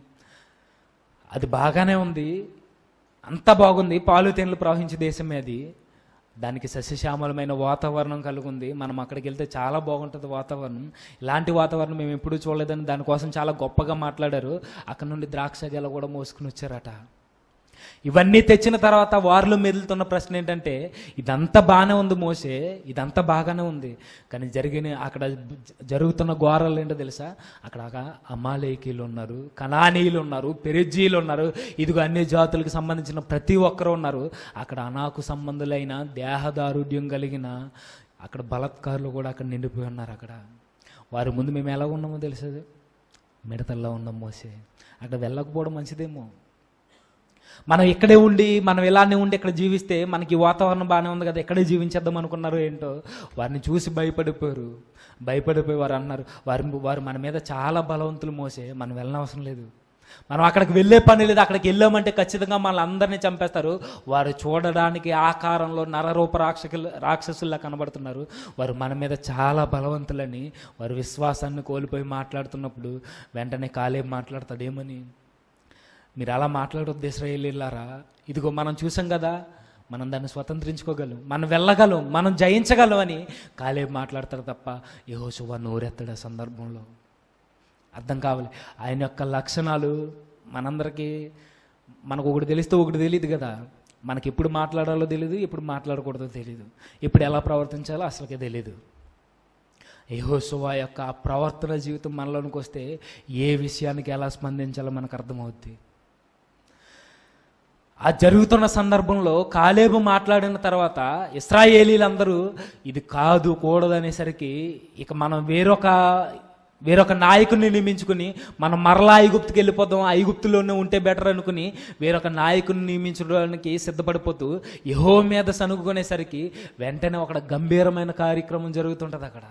అది బాగానే ఉంది అంత బాగుంది పాలు తేనెలు ప్రవహించే దేశమే అది దానికి సస్యశ్యామలమైన వాతావరణం కలుగుంది మనం అక్కడికి వెళ్తే చాలా బాగుంటుంది వాతావరణం ఇలాంటి వాతావరణం మేము ఎప్పుడూ చూడలేదని దానికోసం చాలా గొప్పగా మాట్లాడారు అక్కడ నుండి ద్రాక్ష గెల కూడా మోసుకుని వచ్చారట ఇవన్నీ తెచ్చిన తర్వాత వారిలో మెదులుతున్న ప్రశ్న ఏంటంటే ఇదంతా బాగానే ఉంది మోసే ఇదంతా బాగానే ఉంది కానీ జరిగిన అక్కడ జరుగుతున్న ఘోరాలు ఏంటో తెలుసా అక్కడ అమాలేకీలు ఉన్నారు కనానీయులు ఉన్నారు పెరిజీలు ఉన్నారు ఇదిగో అన్ని జాతులకు సంబంధించిన ప్రతి ఒక్కరు ఉన్నారు అక్కడ అనాకు సంబంధులైన దేహదారుఢ్యం కలిగిన అక్కడ బలత్కారులు కూడా అక్కడ నిండిపోయి ఉన్నారు అక్కడ వారి ముందు మేము ఎలా ఉన్నామో తెలిసేది మిడతల్లో ఉన్నాం మోసే అక్కడ వెళ్ళకపోవడం మంచిదేమో మనం ఇక్కడే ఉండి మనం ఇలానే ఉండి ఇక్కడ జీవిస్తే మనకి వాతావరణం బాగానే ఉంది కదా ఎక్కడే జీవించేద్దాం అనుకున్నారు ఏంటో వారిని చూసి భయపడిపోయారు భయపడిపోయి వారు అన్నారు వారి వారు మన మీద చాలా బలవంతులు మోసే మనం వెళ్ళనవసరం లేదు మనం అక్కడికి వెళ్ళే పని లేదు అక్కడికి వెళ్ళామంటే ఖచ్చితంగా మనల్ని అందరినీ చంపేస్తారు వారు చూడడానికి ఆకారంలో నరరూప రాక్షకులు రాక్షసుల్లా కనబడుతున్నారు వారు మన మీద చాలా బలవంతులని వారు విశ్వాసాన్ని కోల్పోయి మాట్లాడుతున్నప్పుడు వెంటనే కాలే మాట్లాడతాడు ఏమని మీరు అలా మాట్లాడొద్దు ఇస్రాయేలీలారా ఇదిగో మనం చూసాం కదా మనం దాన్ని స్వతంత్రించుకోగలం మనం వెళ్ళగలం మనం జయించగలం అని కాలేబు మాట్లాడతాడు తప్ప ఏహో శుభ నోరెత్తడు సందర్భంలో అర్థం కావాలి ఆయన యొక్క లక్షణాలు మనందరికీ మనకు ఒకటి తెలిస్తే ఒకటి తెలియదు కదా మనకి ఎప్పుడు మాట్లాడాలో తెలియదు ఎప్పుడు మాట్లాడకూడదో తెలియదు ఎప్పుడు ఎలా ప్రవర్తించాలో అసలుకే తెలియదు యహోసువా యొక్క ప్రవర్తన జీవితం మనలోనికి వస్తే ఏ విషయానికి ఎలా స్పందించాలో మనకు అర్థమవుద్ది ఆ జరుగుతున్న సందర్భంలో కాలేబు మాట్లాడిన తర్వాత ఇస్రాయేలీలందరూ ఇది కాదు కూడదనేసరికి ఇక మనం వేరొక వేరొక నాయకుడిని నియమించుకుని మనం మరలా ఐగుప్తుకి వెళ్ళిపోదాం ఐగుప్తులోనే ఉంటే బెటర్ అనుకుని వేరొక నాయకుని నియమించడానికి సిద్ధపడిపోతూ యహో మీద సనుగుకునేసరికి వెంటనే ఒక గంభీరమైన కార్యక్రమం జరుగుతుంటుంది అక్కడ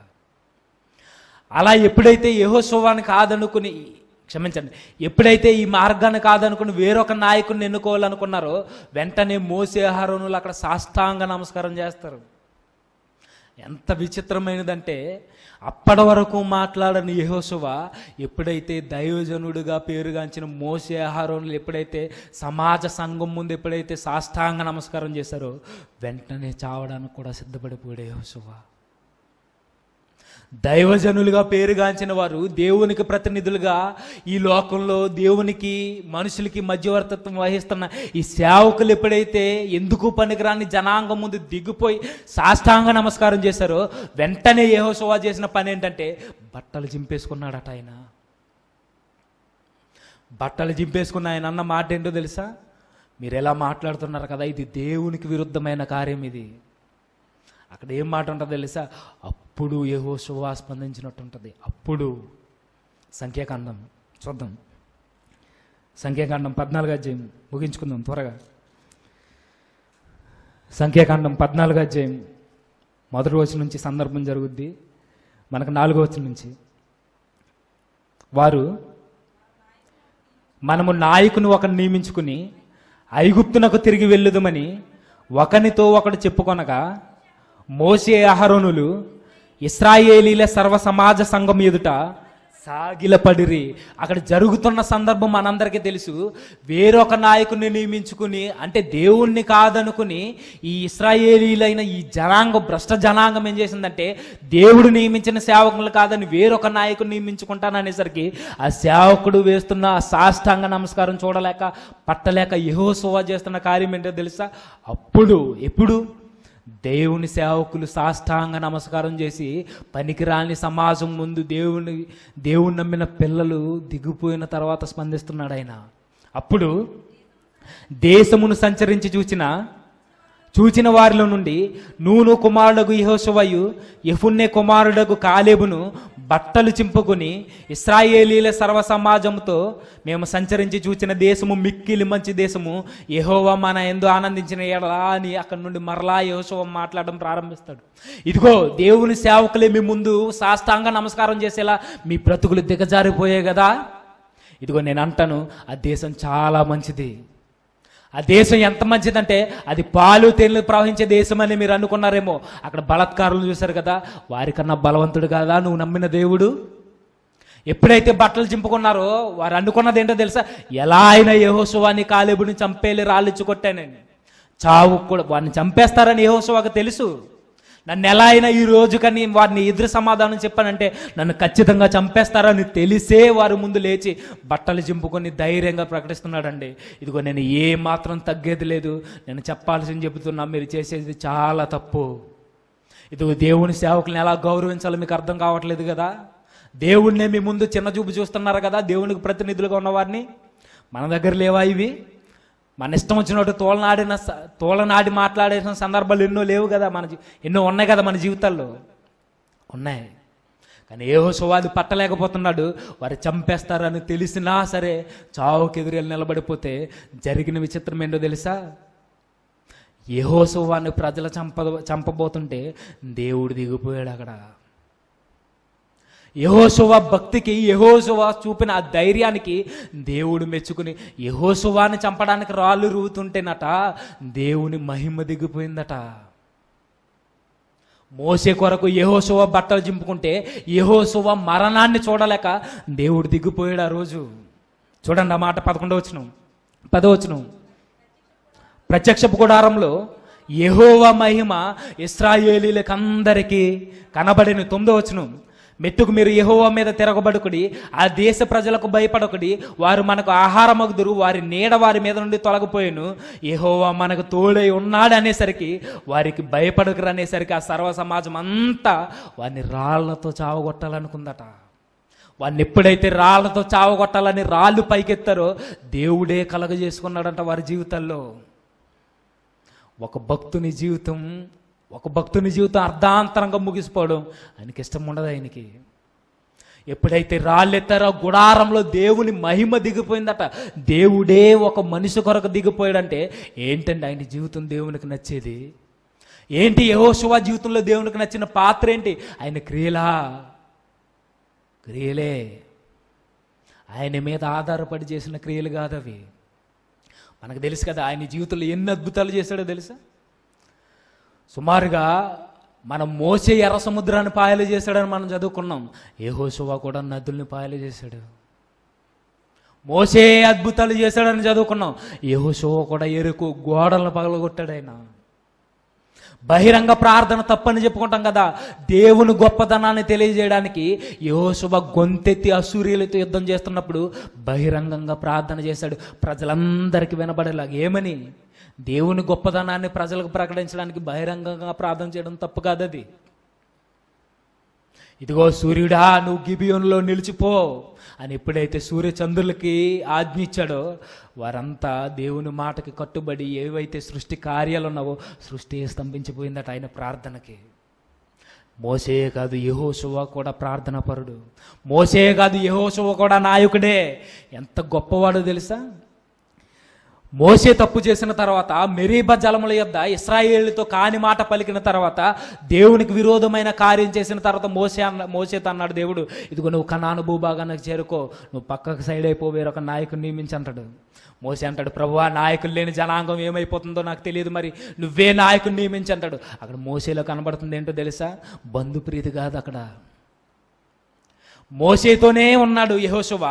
అలా ఎప్పుడైతే శోభాన్ని కాదనుకుని క్షమించండి ఎప్పుడైతే ఈ మార్గాన్ని కాదనుకుని వేరొక నాయకుడిని ఎన్నుకోవాలనుకున్నారో వెంటనే మోసే అక్కడ సాష్టాంగ నమస్కారం చేస్తారు ఎంత విచిత్రమైనదంటే అప్పటి వరకు మాట్లాడని యహోశువ ఎప్పుడైతే దైవజనుడుగా పేరుగాంచిన మోసే ఆహారంలో ఎప్పుడైతే సమాజ సంఘం ముందు ఎప్పుడైతే సాష్టాంగ నమస్కారం చేశారో వెంటనే చావడానికి కూడా సిద్ధపడిపోయాడు యహోశువ దైవజనులుగా పేరుగాంచిన వారు దేవునికి ప్రతినిధులుగా ఈ లోకంలో దేవునికి మనుషులకి మధ్యవర్తత్వం వహిస్తున్న ఈ సేవకులు ఎప్పుడైతే ఎందుకు పనికిరాని జనాంగం ముందు దిగిపోయి సాష్టాంగ నమస్కారం చేశారో వెంటనే యహోశోవా చేసిన పని ఏంటంటే బట్టలు చింపేసుకున్నాడట ఆయన బట్టలు చింపేసుకున్న ఆయన అన్న మాట ఏంటో తెలుసా మీరు ఎలా మాట్లాడుతున్నారు కదా ఇది దేవునికి విరుద్ధమైన కార్యం ఇది అక్కడ ఏం మాట ఉంటుందో తెలుసా అప్పుడు ఏహో శుభా స్పందించినట్టు ఉంటుంది అప్పుడు సంఖ్యాకాండం చూద్దాం సంఖ్యాకాండం పద్నాలుగు అధ్యాయం ముగించుకుందాం త్వరగా సంఖ్యాకాండం పద్నాలుగు అధ్యాయం మొదటి వచ్చిన నుంచి సందర్భం జరుగుద్ది మనకు నాలుగో వచ్చిన నుంచి వారు మనము నాయకుని ఒకరిని నియమించుకుని ఐగుప్తునకు తిరిగి వెళ్ళుదమని ఒకనితో ఒకడు చెప్పుకొనగా మోసే అహరణులు ఇస్రాయేలీల సర్వ సమాజ సంఘం ఎదుట సాగిలపడిరి అక్కడ జరుగుతున్న సందర్భం మనందరికీ తెలుసు వేరొక నాయకుని నియమించుకుని అంటే దేవుణ్ణి కాదనుకుని ఈ ఇస్రాయేలీలైన ఈ జనాంగం భ్రష్ట జనాంగం ఏం చేసిందంటే దేవుడు నియమించిన సేవకులు కాదని వేరొక నాయకుని నియమించుకుంటాననేసరికి ఆ సేవకుడు వేస్తున్న ఆ సాష్టాంగ నమస్కారం చూడలేక పట్టలేక యహోసోవా చేస్తున్న కార్యం ఏంటో తెలుసా అప్పుడు ఎప్పుడు దేవుని సేవకులు సాష్టాంగ నమస్కారం చేసి పనికిరాని సమాజం ముందు దేవుని దేవుని నమ్మిన పిల్లలు దిగిపోయిన తర్వాత స్పందిస్తున్నాడు ఆయన అప్పుడు దేశమును సంచరించి చూసిన చూచిన వారిలో నుండి నూను కుమారుడకు యహోశవయు యఫున్నే కుమారుడకు కాలేబును బట్టలు చింపుకుని ఇస్రాయేలీల సర్వ సమాజంతో మేము సంచరించి చూచిన దేశము మిక్కిలి మంచి దేశము యహోవ మన ఎందు ఆనందించిన ఎడలా అని అక్కడి నుండి మరలా యహోశవ మాట్లాడడం ప్రారంభిస్తాడు ఇదిగో దేవుని సేవకులే మీ ముందు సాష్టాంగ నమస్కారం చేసేలా మీ బ్రతుకులు దిగజారిపోయాయి కదా ఇదిగో నేను అంటాను ఆ దేశం చాలా మంచిది ఆ దేశం ఎంత మంచిదంటే అది పాలు తేనెలు ప్రవహించే దేశం అని మీరు అనుకున్నారేమో అక్కడ బలత్కారులు చూశారు కదా వారికన్నా బలవంతుడు కదా నువ్వు నమ్మిన దేవుడు ఎప్పుడైతే బట్టలు చింపుకున్నారో వారు అనుకున్నది ఏంటో తెలుసా ఎలా అయినా యహోశవాన్ని కాలేబుని చంపేలే రాళ్ళిచ్చి కొట్టానని చావు కూడా వాడిని చంపేస్తారని యహోశవాకు తెలుసు నన్ను ఎలా అయినా ఈ రోజు కానీ వారిని ఎదురు సమాధానం చెప్పానంటే నన్ను ఖచ్చితంగా చంపేస్తారని తెలిసే వారి ముందు లేచి బట్టలు చింపుకొని ధైర్యంగా ప్రకటిస్తున్నాడండి ఇదిగో నేను ఏ మాత్రం తగ్గేది లేదు నేను చెప్పాల్సింది చెబుతున్నా మీరు చేసేది చాలా తప్పు ఇదిగో దేవుని సేవకులను ఎలా గౌరవించాలో మీకు అర్థం కావట్లేదు కదా దేవుడినే మీ ముందు చిన్న చూపు చూస్తున్నారు కదా దేవునికి ప్రతినిధులుగా ఉన్నవారిని మన దగ్గర లేవా ఇవి మన ఇష్టం వచ్చినట్టు తోలనాడిన తోలనాడి మాట్లాడేసిన సందర్భాలు ఎన్నో లేవు కదా మన ఎన్నో ఉన్నాయి కదా మన జీవితాల్లో ఉన్నాయి కానీ ఏహో సువాది పట్టలేకపోతున్నాడు వారు చంపేస్తారని తెలిసినా సరే చావుకి ఎదురెళ్ళి నిలబడిపోతే జరిగిన విచిత్రం ఏంటో తెలుసా ఏహో సువాన్ని ప్రజలు చంప చంపబోతుంటే దేవుడు దిగిపోయాడు అక్కడ యహోశువ భక్తికి యహోశువ చూపిన ఆ ధైర్యానికి దేవుడు మెచ్చుకుని యహోశువాని చంపడానికి రాళ్ళు రువుతుంటేనట దేవుని మహిమ దిగిపోయిందట మోసే కొరకు యహోశువ బట్టలు చింపుకుంటే యహోశువ మరణాన్ని చూడలేక దేవుడు దిగిపోయాడు ఆ రోజు చూడండి ఆ మాట పదకొండవచనం పదవచనం ప్రత్యక్షపు గుడారంలో యహోవ మహిమ ఇస్రాయేలీలకు అందరికీ కనబడిన తొమ్మిదవచనం మెత్తుకు మీరు యహోవా మీద తిరగబడుకుడి ఆ దేశ ప్రజలకు భయపడకుడి వారు మనకు ఆహారమగుదురు వారి నీడ వారి మీద నుండి తొలగిపోయాను యహోవా మనకు తోడై ఉన్నాడు అనేసరికి వారికి భయపడకరు అనేసరికి ఆ సర్వ సమాజం అంతా వారిని రాళ్లతో చావగొట్టాలనుకుందట వాడిని ఎప్పుడైతే రాళ్లతో చావగొట్టాలని రాళ్ళు పైకెత్తారో దేవుడే కలగజేసుకున్నాడంట వారి జీవితాల్లో ఒక భక్తుని జీవితం ఒక భక్తుని జీవితం అర్ధాంతరంగా ముగిసిపోవడం ఆయనకి ఇష్టం ఉండదు ఆయనకి ఎప్పుడైతే రాళ్ళెత్తారో గుడారంలో దేవుని మహిమ దిగిపోయిందట దేవుడే ఒక మనిషి కొరకు దిగిపోయాడంటే ఏంటండి ఆయన జీవితం దేవునికి నచ్చేది ఏంటి యహోశివా జీవితంలో దేవునికి నచ్చిన పాత్ర ఏంటి ఆయన క్రియలా క్రియలే ఆయన మీద ఆధారపడి చేసిన క్రియలు కాదవి మనకు తెలుసు కదా ఆయన జీవితంలో ఎన్ని అద్భుతాలు చేశాడో తెలుసా సుమారుగా మనం మోసే ఎర్ర సముద్రాన్ని పాయలు చేశాడని మనం చదువుకున్నాం ఏహోసువా కూడా నదుల్ని పాయలు చేశాడు మోసే అద్భుతాలు చేశాడని చదువుకున్నాం ఏహోసువా కూడా ఎరుకు గోడలను పగలగొట్టాడు ఆయన బహిరంగ ప్రార్థన తప్పని చెప్పుకుంటాం కదా దేవుని గొప్పతనాన్ని తెలియజేయడానికి యోశుభ గొంతెత్తి అసూర్యులతో యుద్ధం చేస్తున్నప్పుడు బహిరంగంగా ప్రార్థన చేశాడు ప్రజలందరికీ వినబడేలాగా ఏమని దేవుని గొప్పతనాన్ని ప్రజలకు ప్రకటించడానికి బహిరంగంగా ప్రార్థన చేయడం తప్పు కాదు అది ఇదిగో సూర్యుడా నువ్వు గిబియోన్లో నిలిచిపో అని ఎప్పుడైతే సూర్యచంద్రులకి ఆజ్ఞిచ్చాడో వారంతా దేవుని మాటకి కట్టుబడి ఏవైతే సృష్టి కార్యాలు ఉన్నావో సృష్టి స్తంభించిపోయిందట ఆయన ప్రార్థనకి మోసే కాదు శువ కూడా ప్రార్థన పరుడు మోసే కాదు శువ కూడా నాయకుడే ఎంత గొప్పవాడో తెలుసా మోసే తప్పు చేసిన తర్వాత మెరీబ జలముల యొద్ ఇస్రాయేళ్లతో కాని మాట పలికిన తర్వాత దేవునికి విరోధమైన కార్యం చేసిన తర్వాత మోసే అన్న మోసేత అన్నాడు దేవుడు ఇదిగో నువ్వు కన్నాను భూభాగానికి చేరుకో నువ్వు పక్కకు సైడ్ అయిపో వేరొక నాయకుని నియమించి అంటాడు మోసే అంటాడు ప్రభు ఆ నాయకులు లేని జనాంగం ఏమైపోతుందో నాకు తెలియదు మరి నువ్వే నాయకుని నియమించి అంటాడు అక్కడ మోసేలో కనబడుతుంది ఏంటో తెలుసా బంధుప్రీతి కాదు అక్కడ మోసేతోనే ఉన్నాడు యహోశువ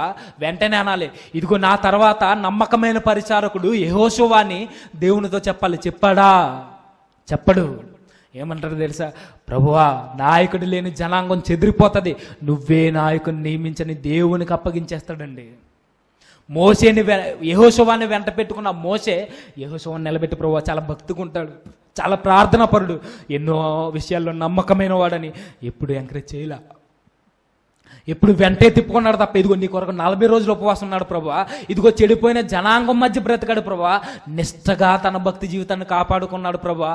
వెంటనే అనాలి ఇదిగో నా తర్వాత నమ్మకమైన పరిచారకుడు యహోశువాని దేవునితో చెప్పాలి చెప్పాడా చెప్పడు ఏమంటారు తెలుసా ప్రభువా నాయకుడు లేని జనాంగం చెదిరిపోతుంది నువ్వే నాయకుని నియమించని దేవునికి అప్పగించేస్తాడండి మోసేని యహోశవాన్ని వెంట పెట్టుకున్న మోసే యహోశవాన్ని నిలబెట్టి ప్రభు చాలా భక్తిగా ఉంటాడు చాలా పరుడు ఎన్నో విషయాల్లో నమ్మకమైన వాడని ఎప్పుడు ఎంకరేజ్ చేయలే ఎప్పుడు వెంటే తిప్పుకున్నాడు తప్ప ఇదిగో నీ కొరకు నలభై రోజులు ఉపవాసం ఉన్నాడు ప్రభా ఇదిగో చెడిపోయిన జనాంగం మధ్య బ్రతకాడు ప్రభా నిష్టగా తన భక్తి జీవితాన్ని కాపాడుకున్నాడు ప్రభా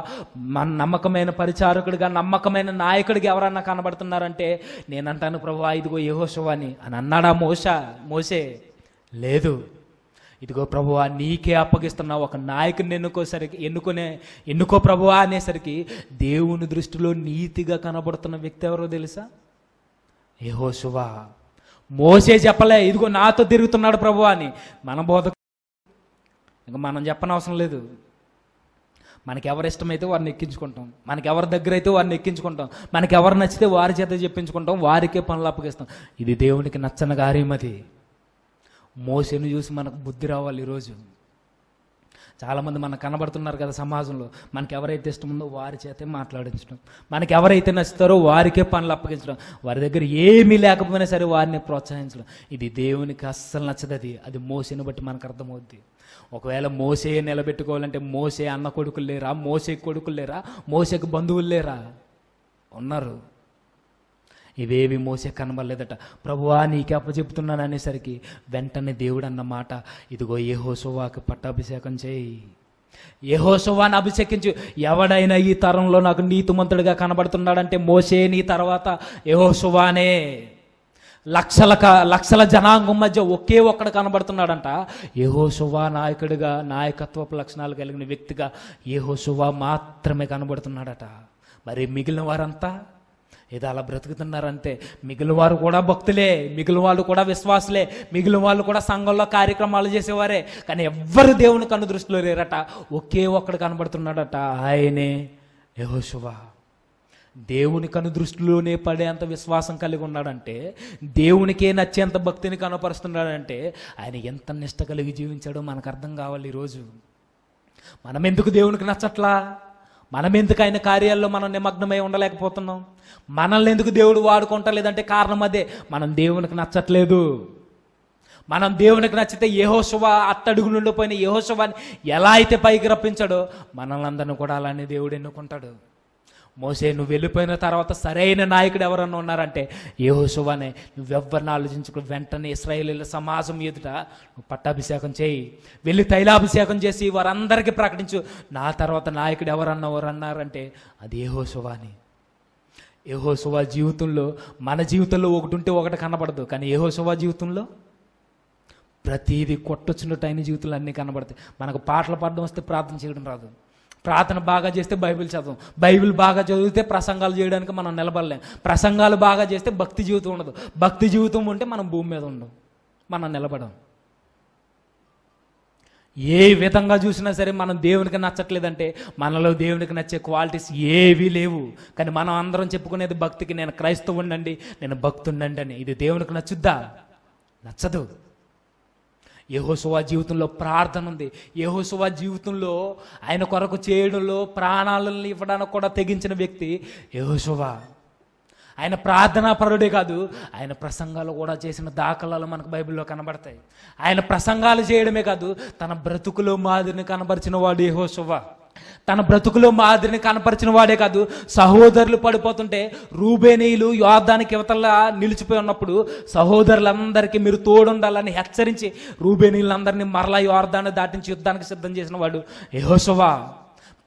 మన నమ్మకమైన పరిచారకుడిగా నమ్మకమైన నాయకుడిగా ఎవరన్నా కనబడుతున్నారంటే నేనంటాను ప్రభా ఇదిగో యహోశవాని అని అన్నాడా మోస మోసే లేదు ఇదిగో ప్రభువా నీకే అప్పగిస్తున్నావు ఒక నాయకుని ఎన్నుకోసరికి ఎన్నుకునే ఎన్నుకో ప్రభువా అనేసరికి దేవుని దృష్టిలో నీతిగా కనబడుతున్న వ్యక్తి ఎవరో తెలుసా శువా మోసే చెప్పలే ఇదిగో నాతో తిరుగుతున్నాడు ప్రభు అని మన బోధ ఇంకా మనం చెప్పనవసరం లేదు మనకి ఎవరు ఇష్టమైతే వారిని ఎక్కించుకుంటాం మనకి ఎవరి దగ్గర అయితే వారిని ఎక్కించుకుంటాం మనకి ఎవరు నచ్చితే వారి చేత చెప్పించుకుంటాం వారికే పనులు అప్పగిస్తాం ఇది దేవునికి నచ్చని కార్యం అది మోసను చూసి మనకు బుద్ధి రావాలి ఈరోజు చాలామంది మనకు కనబడుతున్నారు కదా సమాజంలో మనకి ఎవరైతే ఇష్టం ఉందో వారి చేతే మాట్లాడించడం మనకి ఎవరైతే నచ్చుతారో వారికే పనులు అప్పగించడం వారి దగ్గర ఏమీ లేకపోయినా సరే వారిని ప్రోత్సహించడం ఇది దేవునికి అస్సలు నచ్చదు అది అది మోసేని బట్టి మనకు అర్థమవుద్ది ఒకవేళ మోసే నిలబెట్టుకోవాలంటే మోసే అన్న కొడుకులు లేరా మోసే కొడుకులు లేరా మోసేకి బంధువులు లేరా ఉన్నారు ఇవేవి మోసే కనబడలేదట ప్రభువా నీకే అప్పచెప్తున్నాను అనేసరికి వెంటనే దేవుడు అన్నమాట ఇదిగో ఏ హోసోవాకి పట్టాభిషేకం చేయి ఏ హోసోవాని అభిషేకించు ఎవడైనా ఈ తరంలో నాకు నీతిమంతుడిగా కనబడుతున్నాడంటే మోసే నీ తర్వాత ఏ హోసోవానే లక్షల లక్షల జనాంగం మధ్య ఒకే ఒక్కడ కనబడుతున్నాడంట ఏహోసువా నాయకుడిగా నాయకత్వపు లక్షణాలు కలిగిన వ్యక్తిగా ఏహోసువా మాత్రమే కనబడుతున్నాడట మరి మిగిలిన వారంతా ఏదో అలా బ్రతుకుతున్నారంటే మిగిలిన వారు కూడా భక్తులే మిగిలిన వాళ్ళు కూడా విశ్వాసులే మిగిలిన వాళ్ళు కూడా సంఘంలో కార్యక్రమాలు చేసేవారే కానీ ఎవ్వరు దేవుని కన్ను దృష్టిలో లేరట ఒకే ఒక్కడు కనబడుతున్నాడట ఆయనే యహోశువ దేవుని కను దృష్టిలోనే పడేంత విశ్వాసం కలిగి ఉన్నాడంటే దేవునికే నచ్చేంత భక్తిని కనపరుస్తున్నాడంటే ఆయన ఎంత నిష్ట కలిగి జీవించాడో మనకు అర్థం కావాలి ఈరోజు మనం ఎందుకు దేవునికి నచ్చట్లా మనం ఎందుకు ఆయన కార్యాల్లో మనం నిమగ్నమై ఉండలేకపోతున్నాం మనల్ని ఎందుకు దేవుడు వాడుకుంటలేదంటే కారణం అదే మనం దేవునికి నచ్చట్లేదు మనం దేవునికి నచ్చితే యహోశవ అత్తడుగు నుండిపోయిన యహోశవాన్ని ఎలా అయితే పైకి రప్పించాడో మనల్ని అందరిని కూడా అలానే దేవుడు ఎన్నుకుంటాడు మోసే నువ్వు వెళ్ళిపోయిన తర్వాత సరైన నాయకుడు ఎవరన్నా ఉన్నారంటే యహోశువనే నువ్వెవ్వరిని ఆలోచించుకుని వెంటనే ఇస్రాయేలీల సమాజం ఎదుట నువ్వు పట్టాభిషేకం చేయి వెళ్ళి తైలాభిషేకం చేసి వారందరికీ ప్రకటించు నా తర్వాత నాయకుడు ఎవరన్నా ఎవరన్నారంటే అది ఏహో శువా జీవితంలో మన జీవితంలో ఒకటి ఉంటే ఒకటి కనబడదు కానీ ఏహో శువా జీవితంలో ప్రతీది కొట్టొచ్చినట్టు అయిన జీవితంలో అన్నీ కనబడతాయి మనకు పాటలు పాడడం వస్తే ప్రార్థన చేయడం రాదు ప్రార్థన బాగా చేస్తే బైబిల్ చదవం బైబిల్ బాగా చదివితే ప్రసంగాలు చేయడానికి మనం నిలబడలేం ప్రసంగాలు బాగా చేస్తే భక్తి జీవితం ఉండదు భక్తి జీవితం ఉంటే మనం భూమి మీద ఉండం మనం నిలబడం ఏ విధంగా చూసినా సరే మనం దేవునికి నచ్చట్లేదంటే మనలో దేవునికి నచ్చే క్వాలిటీస్ ఏవీ లేవు కానీ మనం అందరం చెప్పుకునేది భక్తికి నేను క్రైస్తవుండండి నేను భక్తుండండి అని ఇది దేవునికి నచ్చుద్దా నచ్చదు యహోసువా జీవితంలో ప్రార్థన ఉంది యహోసువా జీవితంలో ఆయన కొరకు చేయడంలో ప్రాణాలను ఇవ్వడానికి కూడా తెగించిన వ్యక్తి యహోసువా ఆయన ప్రార్థనా పరుడే కాదు ఆయన ప్రసంగాలు కూడా చేసిన దాఖలాలు మనకు బైబిల్లో కనబడతాయి ఆయన ప్రసంగాలు చేయడమే కాదు తన బ్రతుకులో మాదిరిని కనబరిచిన వాడు యహోసువా తన బ్రతుకులో మాదిరిని కనపరిచిన వాడే కాదు సహోదరులు పడిపోతుంటే రూబేనీయులు యోధానికి ఇవతల్లా నిలిచిపోయి ఉన్నప్పుడు సహోదరులందరికీ మీరు తోడుండాలని హెచ్చరించి రూబేనీయులందరినీ మరలా యోర్ధాన్ని దాటించి యుద్ధానికి సిద్ధం చేసిన వాడు యహోశవా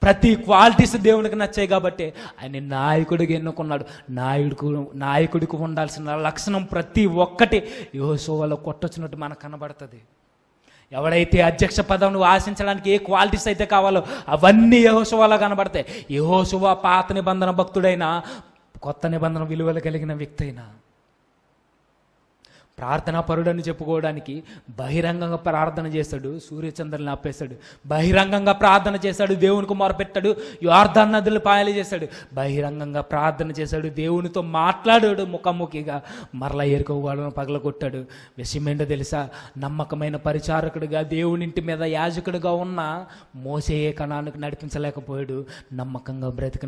ప్రతి క్వాలిటీస్ దేవునికి నచ్చాయి కాబట్టి ఆయన నాయకుడికి ఎన్నుకున్నాడు నాయుడుకు నాయకుడికి ఉండాల్సిన లక్షణం ప్రతి ఒక్కటి యోశోవాలో కొట్టొచ్చినట్టు మనకు కనబడుతుంది ఎవడైతే అధ్యక్ష నువ్వు ఆశించడానికి ఏ క్వాలిటీస్ అయితే కావాలో అవన్నీ యహోశువాలో కనబడతాయి యహోశువ పాత నిబంధన భక్తుడైనా కొత్త నిబంధన విలువలు కలిగిన వ్యక్తి అయినా ప్రార్థనా పరుడని చెప్పుకోవడానికి బహిరంగంగా ప్రార్థన చేశాడు సూర్యచంద్రుని ఆపేస్తాడు బహిరంగంగా ప్రార్థన చేశాడు దేవునికి మొరపెట్టాడు యువార్థ నదులు పాయలు చేశాడు బహిరంగంగా ప్రార్థన చేశాడు దేవునితో మాట్లాడాడు ముఖాముఖిగా మరలా ఎరుకోవాడను పగలగొట్టాడు విషయమేంటో తెలుసా నమ్మకమైన పరిచారకుడుగా దేవునింటి మీద యాజకుడుగా ఉన్న మోసే కణానికి నడిపించలేకపోయాడు నమ్మకంగా బ్రతికిన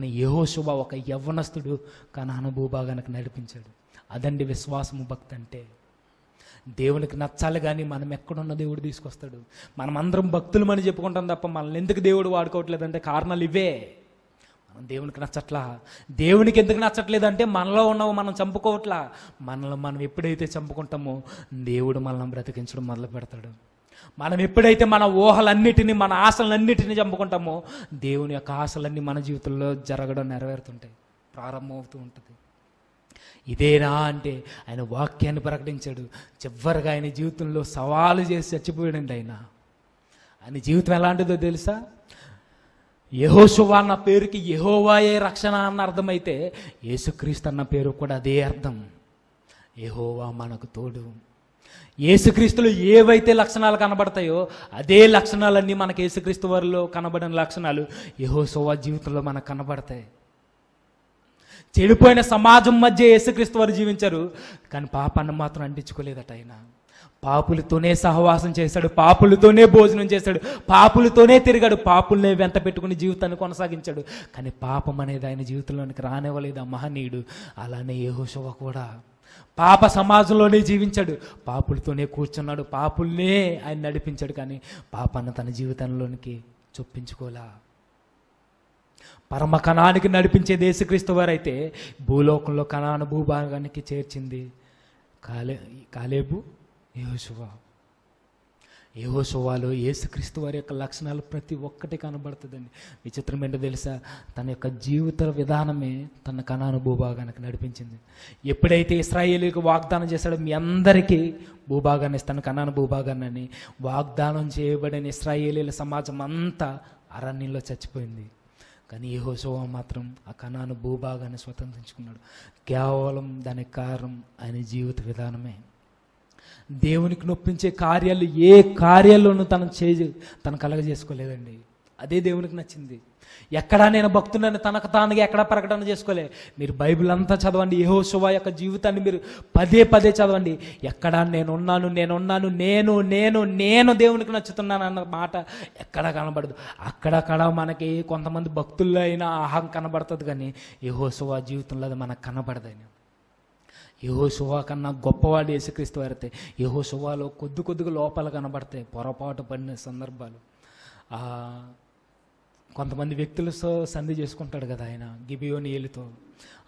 శుభ ఒక యవ్వనస్తుడు కణాను భూభాగానికి నడిపించాడు అదండి విశ్వాసము భక్తి అంటే దేవునికి నచ్చాలి కానీ మనం ఎక్కడున్న దేవుడు తీసుకొస్తాడు మనం అందరం భక్తులు అని చెప్పుకుంటాం తప్ప మనల్ని ఎందుకు దేవుడు వాడుకోవట్లేదంటే కారణాలు ఇవే మనం దేవునికి నచ్చట్లా దేవునికి ఎందుకు నచ్చట్లేదంటే మనలో ఉన్నవి మనం చంపుకోవట్లా మనల్ని మనం ఎప్పుడైతే చంపుకుంటామో దేవుడు మనల్ని బ్రతికించడం మొదలు పెడతాడు మనం ఎప్పుడైతే మన ఊహలన్నిటినీ మన ఆశలన్నిటినీ చంపుకుంటామో దేవుని యొక్క ఆశలన్నీ మన జీవితంలో జరగడం నెరవేరుతుంటాయి ప్రారంభమవుతూ ఉంటుంది ఇదేనా అంటే ఆయన వాక్యాన్ని ప్రకటించాడు చివరిగా ఆయన జీవితంలో సవాలు చేసి చచ్చిపోయాడండి ఆయన ఆయన జీవితం ఎలాంటిదో తెలుసా యహోశువా అన్న పేరుకి యహోవాయే రక్షణ అన్న అర్థమైతే యేసుక్రీస్తు అన్న పేరు కూడా అదే అర్థం యహోవా మనకు తోడు ఏసుక్రీస్తులు ఏవైతే లక్షణాలు కనబడతాయో అదే లక్షణాలన్నీ మనకు యేసుక్రీస్తు వారిలో కనబడిన లక్షణాలు యహోశువ జీవితంలో మనకు కనబడతాయి చెడిపోయిన సమాజం మధ్య యేసుక్రీస్తు వారు జీవించారు కానీ పాపాన్ని మాత్రం అంటించుకోలేదట ఆయన పాపులతోనే సహవాసం చేశాడు పాపులతోనే భోజనం చేశాడు పాపులతోనే తిరిగాడు పాపులనే వెంట పెట్టుకుని జీవితాన్ని కొనసాగించాడు కానీ పాపం అనేది ఆయన జీవితంలోనికి రానివ్వలేదు ఆ మహనీయుడు అలానే యహోశవ కూడా పాప సమాజంలోనే జీవించాడు పాపులతోనే కూర్చున్నాడు పాపుల్నే ఆయన నడిపించాడు కానీ పాపాన్ని తన జీవితంలోనికి చొప్పించుకోలే పరమ కణానికి నడిపించే దేశక్రీస్తు వారైతే భూలోకంలో కణాను భూభాగానికి చేర్చింది కాలే కాలేబు యహోశువా యహోశువాలో యేసుక్రీస్తు వారి యొక్క లక్షణాలు ప్రతి ఒక్కటి కనబడుతుందండి విచిత్రం ఏంటో తెలుసా తన యొక్క జీవిత విధానమే తన కణాను భూభాగానికి నడిపించింది ఎప్పుడైతే ఇస్రాయేలీకి వాగ్దానం చేశాడో మీ అందరికీ భూభాగాన్ని ఇస్తాను కణాను భూభాగాన్ని వాగ్దానం చేయబడిన ఇస్రాయేలీల సమాజం అంతా అరణ్యంలో చచ్చిపోయింది కానీ యహోశోవ మాత్రం ఆ కణాను భూభాగాన్ని స్వతంత్రించుకున్నాడు కేవలం దానికి కారణం ఆయన జీవిత విధానమే దేవునికి నొప్పించే కార్యాలు ఏ కార్యాలను తను చే తను కలగజేసుకోలేదండి అదే దేవునికి నచ్చింది ఎక్కడా నేను భక్తుడని తనకు తానుగా ఎక్కడ ప్రకటన చేసుకోలే మీరు బైబిల్ అంతా చదవండి ఏ శుభ యొక్క జీవితాన్ని మీరు పదే పదే చదవండి ఎక్కడా నేనున్నాను నేనున్నాను నేను నేను నేను దేవునికి నచ్చుతున్నాను అన్న మాట ఎక్కడ కనబడదు అక్కడక్కడ మనకి కొంతమంది భక్తుల్లో అయినా ఆహం కనబడుతుంది కానీ ఏహో శుభ జీవితంలో అది మనకు కనబడదని యహో శుభా కన్నా గొప్పవాడు యేసుక్రీస్తు వారితే యహో శుభాలో కొద్ది కొద్దిగా లోపాలు కనబడతాయి పొరపాటు పడిన సందర్భాలు కొంతమంది వ్యక్తులతో సంధి చేసుకుంటాడు కదా ఆయన గిబియోనియలతో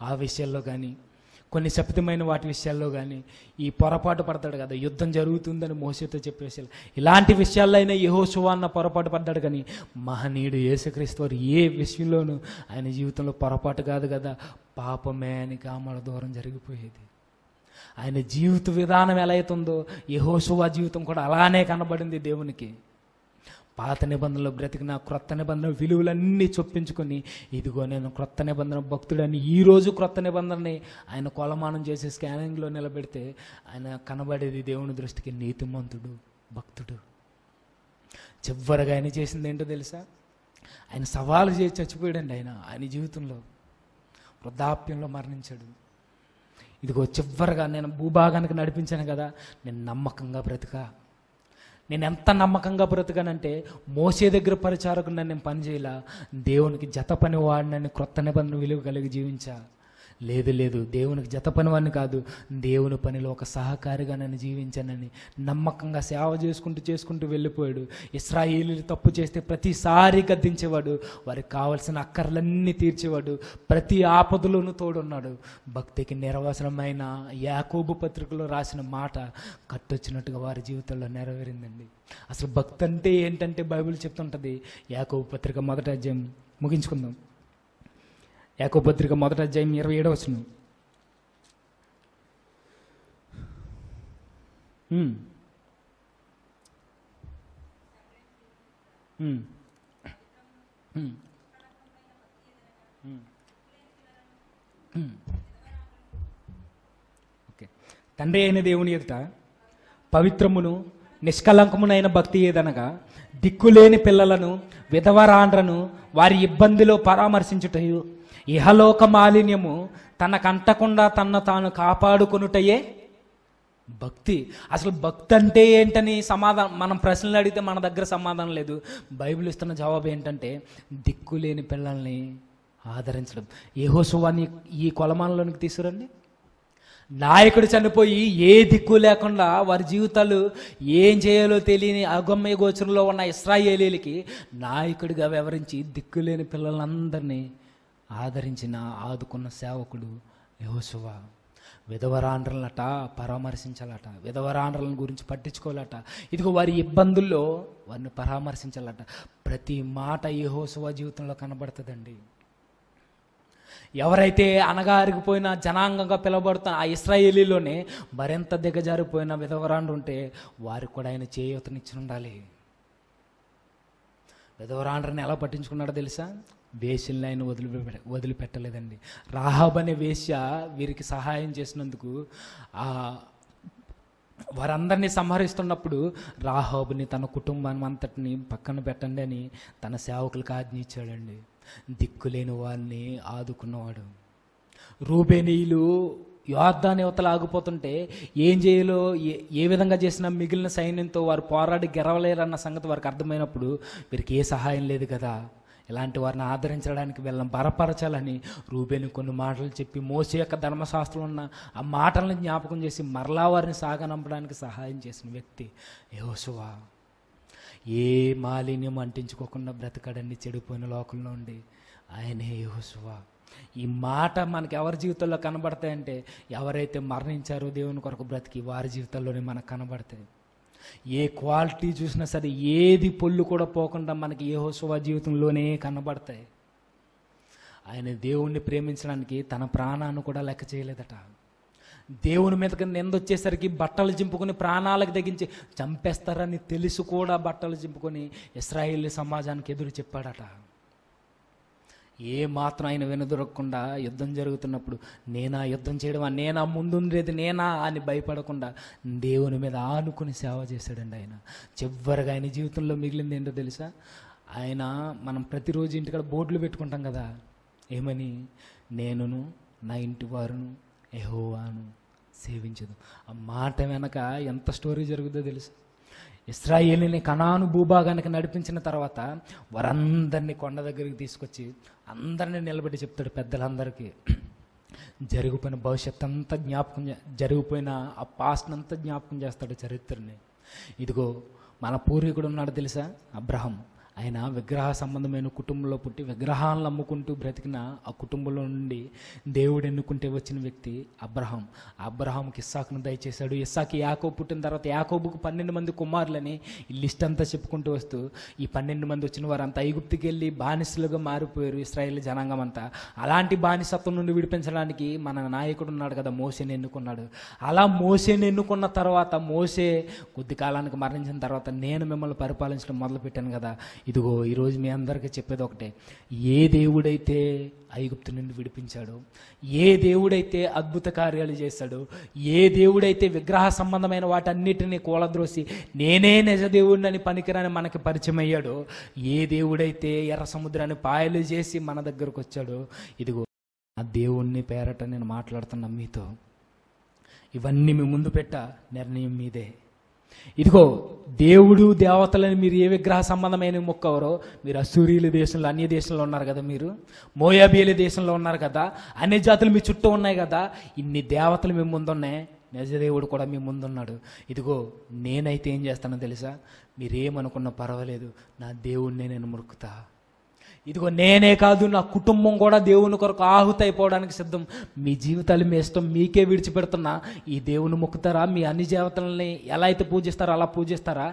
ఆ విషయాల్లో కానీ కొన్ని శప్తమైన వాటి విషయాల్లో కానీ ఈ పొరపాటు పడతాడు కదా యుద్ధం జరుగుతుందని మోసతో చెప్పే విషయాలు ఇలాంటి విషయాల్లో అయినా అన్న పొరపాటు పడ్డాడు కానీ మహనీయుడు యేసుక్రీస్తు వారు ఏ విషయంలోనూ ఆయన జీవితంలో పొరపాటు కాదు కదా పాపమే అని కామల దూరం జరిగిపోయేది ఆయన జీవిత విధానం ఎలా అవుతుందో యహోశువా జీవితం కూడా అలానే కనబడింది దేవునికి పాత నిబంధనలు బ్రతికిన క్రొత్త నిబంధన విలువలన్నీ చొప్పించుకొని ఇదిగో నేను క్రొత్త నిబంధన భక్తుడని ఈరోజు క్రొత్త నిబంధనని ఆయన కొలమానం చేసే స్కానింగ్లో నిలబెడితే ఆయన కనబడేది దేవుని దృష్టికి నీతిమంతుడు భక్తుడు చివరిగా ఆయన చేసింది ఏంటో తెలుసా ఆయన సవాలు చేసి చచ్చిపోయాడండి ఆయన ఆయన జీవితంలో వృద్ధాప్యంలో మరణించాడు ఇదిగో చివరిగా నేను భూభాగానికి నడిపించాను కదా నేను నమ్మకంగా బ్రతికా నేను ఎంత నమ్మకంగా బ్రతకనంటే మోసే దగ్గర పరిచారకుండా నన్ను నేను పనిచేయాల దేవునికి జత పని వాడినని క్రొత్త నిబంధన విలువ కలిగి జీవించా లేదు లేదు దేవునికి జత పనివాడిని కాదు దేవుని పనిలో ఒక సహకారిగా నన్ను జీవించానని నమ్మకంగా సేవ చేసుకుంటూ చేసుకుంటూ వెళ్ళిపోయాడు ఇస్రాయేలీలు తప్పు చేస్తే ప్రతిసారి గద్దించేవాడు వారికి కావలసిన అక్కర్లన్నీ తీర్చేవాడు ప్రతి ఆపదలోనూ తోడున్నాడు భక్తికి నిరవసరమైన యాకోబు పత్రికలో రాసిన మాట కట్టొచ్చినట్టుగా వారి జీవితంలో నెరవేరిందండి అసలు భక్తి అంటే ఏంటంటే బైబిల్ చెప్తుంటుంది యాకోబు పత్రిక మొదట అధ్యాయం ముగించుకుందాం ఏకపత్రిక మొదట అధ్యాయం ఇరవై ఏడవ వచ్చిన ఓకే తండ్రి అయిన దేవుని ఎదుట పవిత్రమును నిష్కలంకమునైన భక్తి ఏదనగా దిక్కులేని పిల్లలను విధవరాండ్రను వారి ఇబ్బందిలో పరామర్శించుటయు ఇహలోక మాలిన్యము తనకంటకుండా తన తాను కాపాడుకునుటయే భక్తి అసలు భక్తి అంటే ఏంటని సమాధానం మనం ప్రశ్నలు అడిగితే మన దగ్గర సమాధానం లేదు బైబిల్ ఇస్తున్న జవాబు ఏంటంటే దిక్కు లేని పిల్లల్ని ఆదరించడం సువాన్ని ఈ కొలమానంలోనికి తీసుకురండి నాయకుడు చనిపోయి ఏ దిక్కు లేకుండా వారి జీవితాలు ఏం చేయాలో తెలియని అగమ్య గోచరంలో ఉన్న ఇస్రాయేలీలకి నాయకుడిగా వివరించి దిక్కులేని పిల్లలందరినీ ఆదరించిన ఆదుకున్న సేవకుడు యహోశువ విధవరాండ్రలనట పరామర్శించాలట విధవరాండ్రలను గురించి పట్టించుకోవాలట ఇదిగో వారి ఇబ్బందుల్లో వారిని పరామర్శించాలట ప్రతి మాట యహోశువ జీవితంలో కనబడుతుందండి ఎవరైతే అనగారిగిపోయిన జనాంగంగా పిలవబడుతున్న ఆ ఇస్రాయేలీలోనే మరింత దిగజారిపోయిన విధవరాండ్రు ఉంటే వారికి కూడా ఆయన చేయూతనిచ్చి ఉండాలి విధవరాండ్రని ఎలా పట్టించుకున్నాడో తెలుసా వేషల్ని ఆయన వదిలి వదిలిపెట్టలేదండి రాహాబ్ అనే వేశ్య వీరికి సహాయం చేసినందుకు వారందరినీ సంహరిస్తున్నప్పుడు రాహాబుని తన కుటుంబాన్ని అంతటిని పక్కన పెట్టండి అని తన సేవకులకు ఆజ్ఞ దిక్కులేని వారిని ఆదుకున్నవాడు రూబేనీయులు యోర్ధాని అవతల ఆగిపోతుంటే ఏం చేయాలో ఏ విధంగా చేసినా మిగిలిన సైన్యంతో వారు పోరాడి గెరవలేరన్న సంగతి వారికి అర్థమైనప్పుడు వీరికి ఏ సహాయం లేదు కదా ఇలాంటి వారిని ఆదరించడానికి వీళ్ళని బలపరచాలని రూబేని కొన్ని మాటలు చెప్పి మోస యొక్క ధర్మశాస్త్రం ఉన్న ఆ మాటలను జ్ఞాపకం చేసి మరలా వారిని సాగనంపడానికి సహాయం చేసిన వ్యక్తి యోసువా ఏ మాలిన్యం అంటించుకోకుండా బ్రతకడన్ని చెడిపోయిన లోకంలో ఉండి ఆయనే యోసువా ఈ మాట మనకి ఎవరి జీవితంలో కనబడతాయంటే ఎవరైతే మరణించారో దేవుని కొరకు బ్రతికి వారి జీవితంలోనే మనకు కనబడతాయి ఏ క్వాలిటీ చూసినా సరే ఏది పొల్లు కూడా పోకుండా మనకి ఏ హోసవ జీవితంలోనే కనబడతాయి ఆయన దేవుణ్ణి ప్రేమించడానికి తన ప్రాణాన్ని కూడా లెక్క చేయలేదట దేవుని మీద కింద నిందొచ్చేసరికి బట్టలు చింపుకొని ప్రాణాలకు తగ్గించి చంపేస్తారని తెలుసు కూడా బట్టలు చింపుకొని ఇస్రాయిల్ సమాజానికి ఎదురు చెప్పాడట ఏ మాత్రం ఆయన వెనుదొరకకుండా యుద్ధం జరుగుతున్నప్పుడు నేనా యుద్ధం చేయడం నేనా ముందుండేది నేనా అని భయపడకుండా దేవుని మీద ఆనుకుని సేవ చేశాడండి ఆయన చివరిగా ఆయన జీవితంలో మిగిలింది ఏంటో తెలుసా ఆయన మనం ప్రతిరోజు ఇంటికాడ బోర్డులు పెట్టుకుంటాం కదా ఏమని నేనును నా ఇంటి వారును ఎహోవాను సేవించదు ఆ మాట వెనక ఎంత స్టోరీ జరుగుతుందో తెలుసు ఇస్రాయేలీని కణాను భూభాగానికి నడిపించిన తర్వాత వారందరినీ కొండ దగ్గరికి తీసుకొచ్చి అందరినీ నిలబెట్టి చెప్తాడు పెద్దలందరికీ జరిగిపోయిన భవిష్యత్ అంతా జ్ఞాపకం జరిగిపోయిన ఆ పాస్ట్ అంతా జ్ఞాపకం చేస్తాడు చరిత్రని ఇదిగో మన పూర్వీకుడు ఉన్నాడు తెలుసా అబ్రహం ఆయన విగ్రహ సంబంధమైన కుటుంబంలో పుట్టి విగ్రహాలను అమ్ముకుంటూ బ్రతికిన ఆ కుటుంబంలో నుండి దేవుడు ఎన్నుకుంటే వచ్చిన వ్యక్తి అబ్రహాం అబ్రహాంకి ఇస్సాకును దయచేశాడు ఇస్సాకి యాకోబు పుట్టిన తర్వాత యాకోబుకు పన్నెండు మంది కుమారులని ఈ లిస్ట్ అంతా చెప్పుకుంటూ వస్తూ ఈ పన్నెండు మంది వచ్చిన వారు అంతా ఐగుప్తికి వెళ్ళి బానిసలుగా మారిపోయారు ఇస్రాయేల్ జనాంగం అంతా అలాంటి బానిసత్వం నుండి విడిపించడానికి మన నాయకుడు ఉన్నాడు కదా మోసేని ఎన్నుకున్నాడు అలా మోసేని ఎన్నుకున్న తర్వాత మోసే కొద్ది కాలానికి మరణించిన తర్వాత నేను మిమ్మల్ని పరిపాలించడం మొదలుపెట్టాను కదా ఇదిగో ఈరోజు మీ అందరికీ చెప్పేది ఒకటే ఏ దేవుడైతే ఐగుప్తు నుండి విడిపించాడో ఏ దేవుడైతే అద్భుత కార్యాలు చేశాడో ఏ దేవుడైతే విగ్రహ సంబంధమైన వాటన్నిటిని కూలద్రోసి నేనే నిజ దేవుడిని పనికిరాని మనకి పరిచయం అయ్యాడో ఏ దేవుడైతే ఎర్ర సముద్రాన్ని పాయలు చేసి మన దగ్గరకు వచ్చాడో ఇదిగో ఆ దేవుణ్ణి పేరట నేను మాట్లాడుతున్నా మీతో ఇవన్నీ మీ ముందు పెట్ట నిర్ణయం మీదే ఇదిగో దేవుడు దేవతలని మీరు ఏ విగ్రహ సంబంధమైన మొక్కవరో మీరు అసూరియుల దేశంలో అన్య దేశంలో ఉన్నారు కదా మీరు మోయాబియల దేశంలో ఉన్నారు కదా అన్ని జాతులు మీ చుట్టూ ఉన్నాయి కదా ఇన్ని దేవతలు మీ ముందున్నాయి నిజదేవుడు కూడా మీ ముందున్నాడు ఇదిగో నేనైతే ఏం చేస్తానో తెలుసా మీరేమనుకున్నా పర్వాలేదు నా దేవుణ్ణే నేను మురుకుతా ఇదిగో నేనే కాదు నా కుటుంబం కూడా దేవుని కొరకు ఆహుతి అయిపోవడానికి సిద్ధం మీ జీవితాలు మీ ఇష్టం మీకే విడిచిపెడుతున్నా ఈ దేవుని మొక్కుతారా మీ అన్ని దేవతలని ఎలా అయితే పూజిస్తారో అలా పూజిస్తారా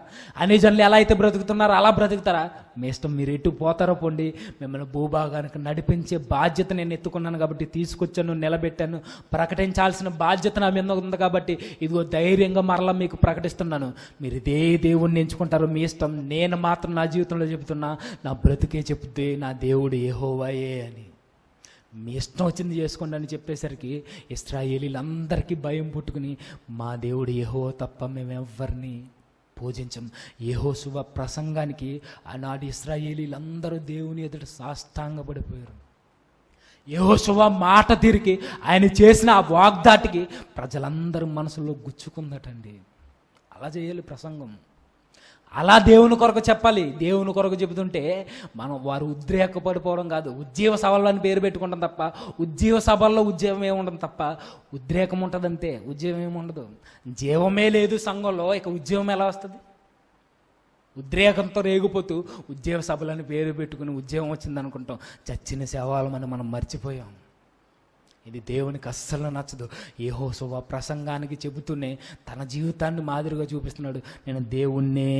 అన్ని జనులు ఎలా అయితే బ్రతుకుతున్నారో అలా బ్రతుకుతారా మీ ఇష్టం మీరు ఎటు పోతారో పోండి మిమ్మల్ని భూభాగానికి నడిపించే బాధ్యత నేను ఎత్తుకున్నాను కాబట్టి తీసుకొచ్చాను నిలబెట్టాను ప్రకటించాల్సిన బాధ్యత నా మీద ఉంది కాబట్టి ఇదిగో ధైర్యంగా మరలా మీకు ప్రకటిస్తున్నాను మీరు ఇదే దేవుణ్ణి ఎంచుకుంటారో మీ ఇష్టం నేను మాత్రం నా జీవితంలో చెబుతున్నా నా బ్రతికే చెప్తే నా దేవుడు ఏహోవాయే అని మీ ఇష్టం వచ్చింది చేసుకోండి అని చెప్పేసరికి ఇస్రాయేలీలందరికీ భయం పుట్టుకుని మా దేవుడు ఏహో తప్ప మేమెవ్వరిని పూజించం శుభ ప్రసంగానికి ఆనాడు ఇస్రాయేలీలందరూ దేవుని ఎదుట సాష్టాంగపడిపోయారు శుభ మాట తిరిగి ఆయన చేసిన ఆ వాగ్దాటికి ప్రజలందరూ మనసులో గుచ్చుకుందటండి అలా చేయాలి ప్రసంగం అలా దేవుని కొరకు చెప్పాలి దేవుని కొరకు చెబుతుంటే మనం వారు ఉద్రేక పడిపోవడం కాదు ఉజ్జీవ సభలు అని పేరు పెట్టుకుంటాం తప్ప ఉజ్జీవ సభల్లో ఉద్యోగం ఏముండదు తప్ప ఉద్రేకం ఉంటుంది అంతే ఉద్యోగం ఏముండదు జీవమే లేదు సంఘంలో ఇక ఉద్యోగం ఎలా వస్తుంది ఉద్రేకంతో రేగిపోతూ ఉద్యోగ సభలని పేరు పెట్టుకుని ఉద్యోగం వచ్చింది అనుకుంటాం చచ్చిన సేవాలు మనం మనం మర్చిపోయాం ఇది దేవునికి అస్సలు నచ్చదు ఏహో శుభ ప్రసంగానికి చెబుతూనే తన జీవితాన్ని మాదిరిగా చూపిస్తున్నాడు నేను దేవుణ్ణే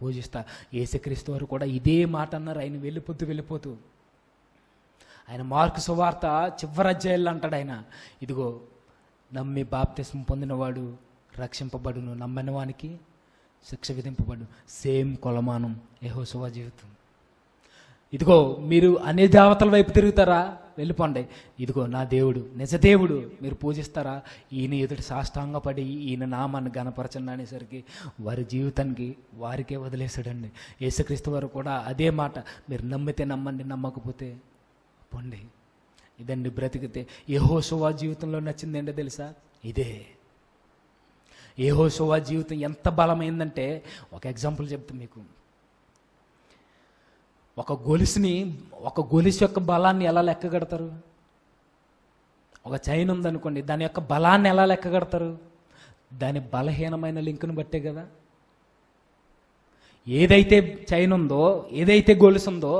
పూజిస్తా ఏసుక్రీస్తు వారు కూడా ఇదే మాట అన్నారు ఆయన వెళ్ళిపోతూ వెళ్ళిపోతూ ఆయన మార్కు సువార్త చివరజ్జాయిల్లో అంటాడు ఆయన ఇదిగో నమ్మి బాప్తిస్మ పొందినవాడు రక్షింపబడును నమ్మని వానికి శిక్ష విధింపబడు సేమ్ కొలమానం ఏహో శుభ జీవితం ఇదిగో మీరు అనే దేవతల వైపు తిరుగుతారా వెళ్ళిపోండి ఇదిగో నా దేవుడు నిజదేవుడు మీరు పూజిస్తారా ఈయన ఎదుటి సాష్టాంగపడి ఈయన నామాన్ని గణపరచండి అనేసరికి వారి జీవితానికి వారికే వదిలేసాడండి యేసుక్రీస్తు వారు కూడా అదే మాట మీరు నమ్మితే నమ్మండి నమ్మకపోతే పొండి ఇదండి బ్రతికితే యహోశోవా జీవితంలో నచ్చిందండి తెలుసా ఇదే యహోశోవా జీవితం ఎంత బలమైందంటే ఒక ఎగ్జాంపుల్ చెప్తాను మీకు ఒక గొలుసుని ఒక గొలుసు యొక్క బలాన్ని ఎలా లెక్కగడతారు ఒక చైన్ ఉందనుకోండి దాని యొక్క బలాన్ని ఎలా లెక్కగడతారు దాని బలహీనమైన లింక్ను బట్టే కదా ఏదైతే చైన్ ఉందో ఏదైతే గొలుసు ఉందో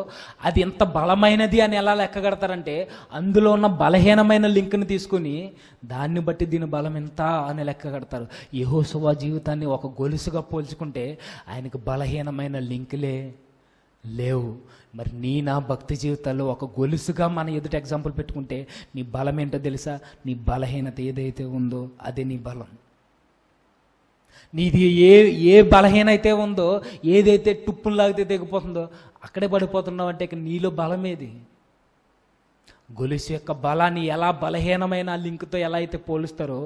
అది ఎంత బలమైనది అని ఎలా లెక్కగడతారంటే అందులో ఉన్న బలహీనమైన లింక్ని తీసుకుని దాన్ని బట్టి దీని బలం ఎంత అని లెక్కగడతారు యహోసువా జీవితాన్ని ఒక గొలుసుగా పోల్చుకుంటే ఆయనకు బలహీనమైన లింక్లే లేవు మరి నీ నా భక్తి జీవితాల్లో ఒక గొలుసుగా మన ఎదుట ఎగ్జాంపుల్ పెట్టుకుంటే నీ బలం ఏంటో తెలుసా నీ బలహీనత ఏదైతే ఉందో అదే నీ బలం నీది ఏ ఏ బలహీన అయితే ఉందో ఏదైతే టుప్పుని లాగితే తెగిపోతుందో అక్కడే పడిపోతున్నావు అంటే ఇక నీలో బలం ఏది గొలుసు యొక్క బలాన్ని ఎలా బలహీనమైన లింక్తో ఎలా అయితే పోలుస్తారో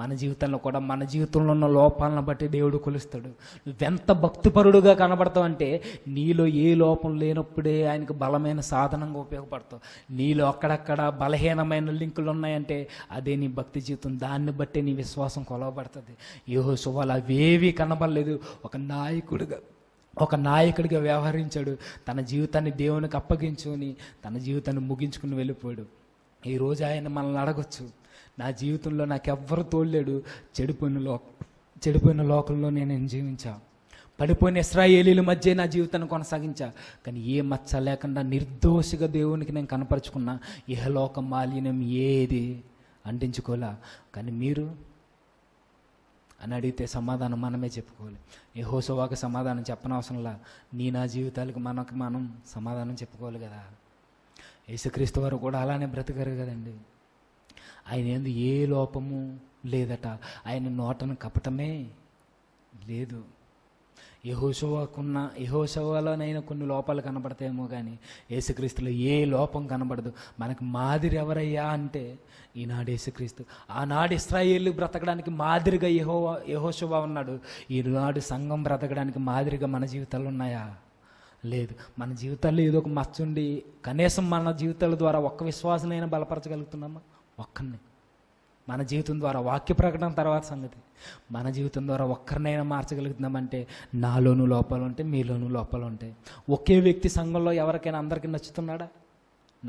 మన జీవితంలో కూడా మన జీవితంలో ఉన్న లోపాలను బట్టి దేవుడు కొలుస్తాడు నువ్వెంత భక్తిపరుడుగా కనబడతావు అంటే నీలో ఏ లోపం లేనప్పుడే ఆయనకు బలమైన సాధనంగా ఉపయోగపడతావు నీలో అక్కడక్కడ బలహీనమైన లింకులు ఉన్నాయంటే అదే నీ భక్తి జీవితం దాన్ని బట్టే నీ విశ్వాసం కొలవబడుతుంది ఏ సువాలు అవేవి కనబడలేదు ఒక నాయకుడుగా ఒక నాయకుడిగా వ్యవహరించాడు తన జీవితాన్ని దేవునికి అప్పగించుకొని తన జీవితాన్ని ముగించుకుని వెళ్ళిపోయాడు ఈరోజు ఆయన మనల్ని అడగొచ్చు నా జీవితంలో నాకు ఎవ్వరు తోడలేడు చెడిపోయిన లో చెడిపోయిన లోకంలో నేను జీవించా పడిపోయిన ఇస్రాయేలీల మధ్య నా జీవితాన్ని కొనసాగించా కానీ ఏ మచ్చ లేకుండా నిర్దోషిగా దేవునికి నేను కనపరుచుకున్నా ఇహలోక మాలిన్యం ఏది అంటించుకోలే కానీ మీరు అని అడిగితే సమాధానం మనమే చెప్పుకోవాలి ఏ హోసోవాకి సమాధానం చెప్పనవసరంలా నీ నా జీవితాలకు మనకు మనం సమాధానం చెప్పుకోవాలి కదా యేసుక్రీస్తు వారు కూడా అలానే బ్రతకరు కదండి ఆయన ఏ లోపము లేదట ఆయన నోటను కపటమే లేదు యహోశవకున్న యహోశవలోనైనా కొన్ని లోపాలు కనబడతాయేమో కానీ యేసుక్రీస్తులో ఏ లోపం కనబడదు మనకు మాదిరి ఎవరయ్యా అంటే ఈనాడు యేసుక్రీస్తు ఆనాడు ఇస్రాయేళ్ళు బ్రతకడానికి మాదిరిగా యహో యహోశవ ఉన్నాడు ఈనాడు సంఘం బ్రతకడానికి మాదిరిగా మన జీవితాలు ఉన్నాయా లేదు మన జీవితాల్లో ఏదో ఒక మచ్చుండి కనీసం మన జీవితాల ద్వారా ఒక్క విశ్వాసనైనా బలపరచగలుగుతున్నామా ఒక్కరిని మన జీవితం ద్వారా వాక్య ప్రకటన తర్వాత సంగతి మన జీవితం ద్వారా ఒక్కరినైనా మార్చగలుగుతున్నామంటే నాలోనూ లోపాలు ఉంటాయి మీలోనూ లోపాలు ఉంటాయి ఒకే వ్యక్తి సంఘంలో ఎవరికైనా అందరికీ నచ్చుతున్నాడా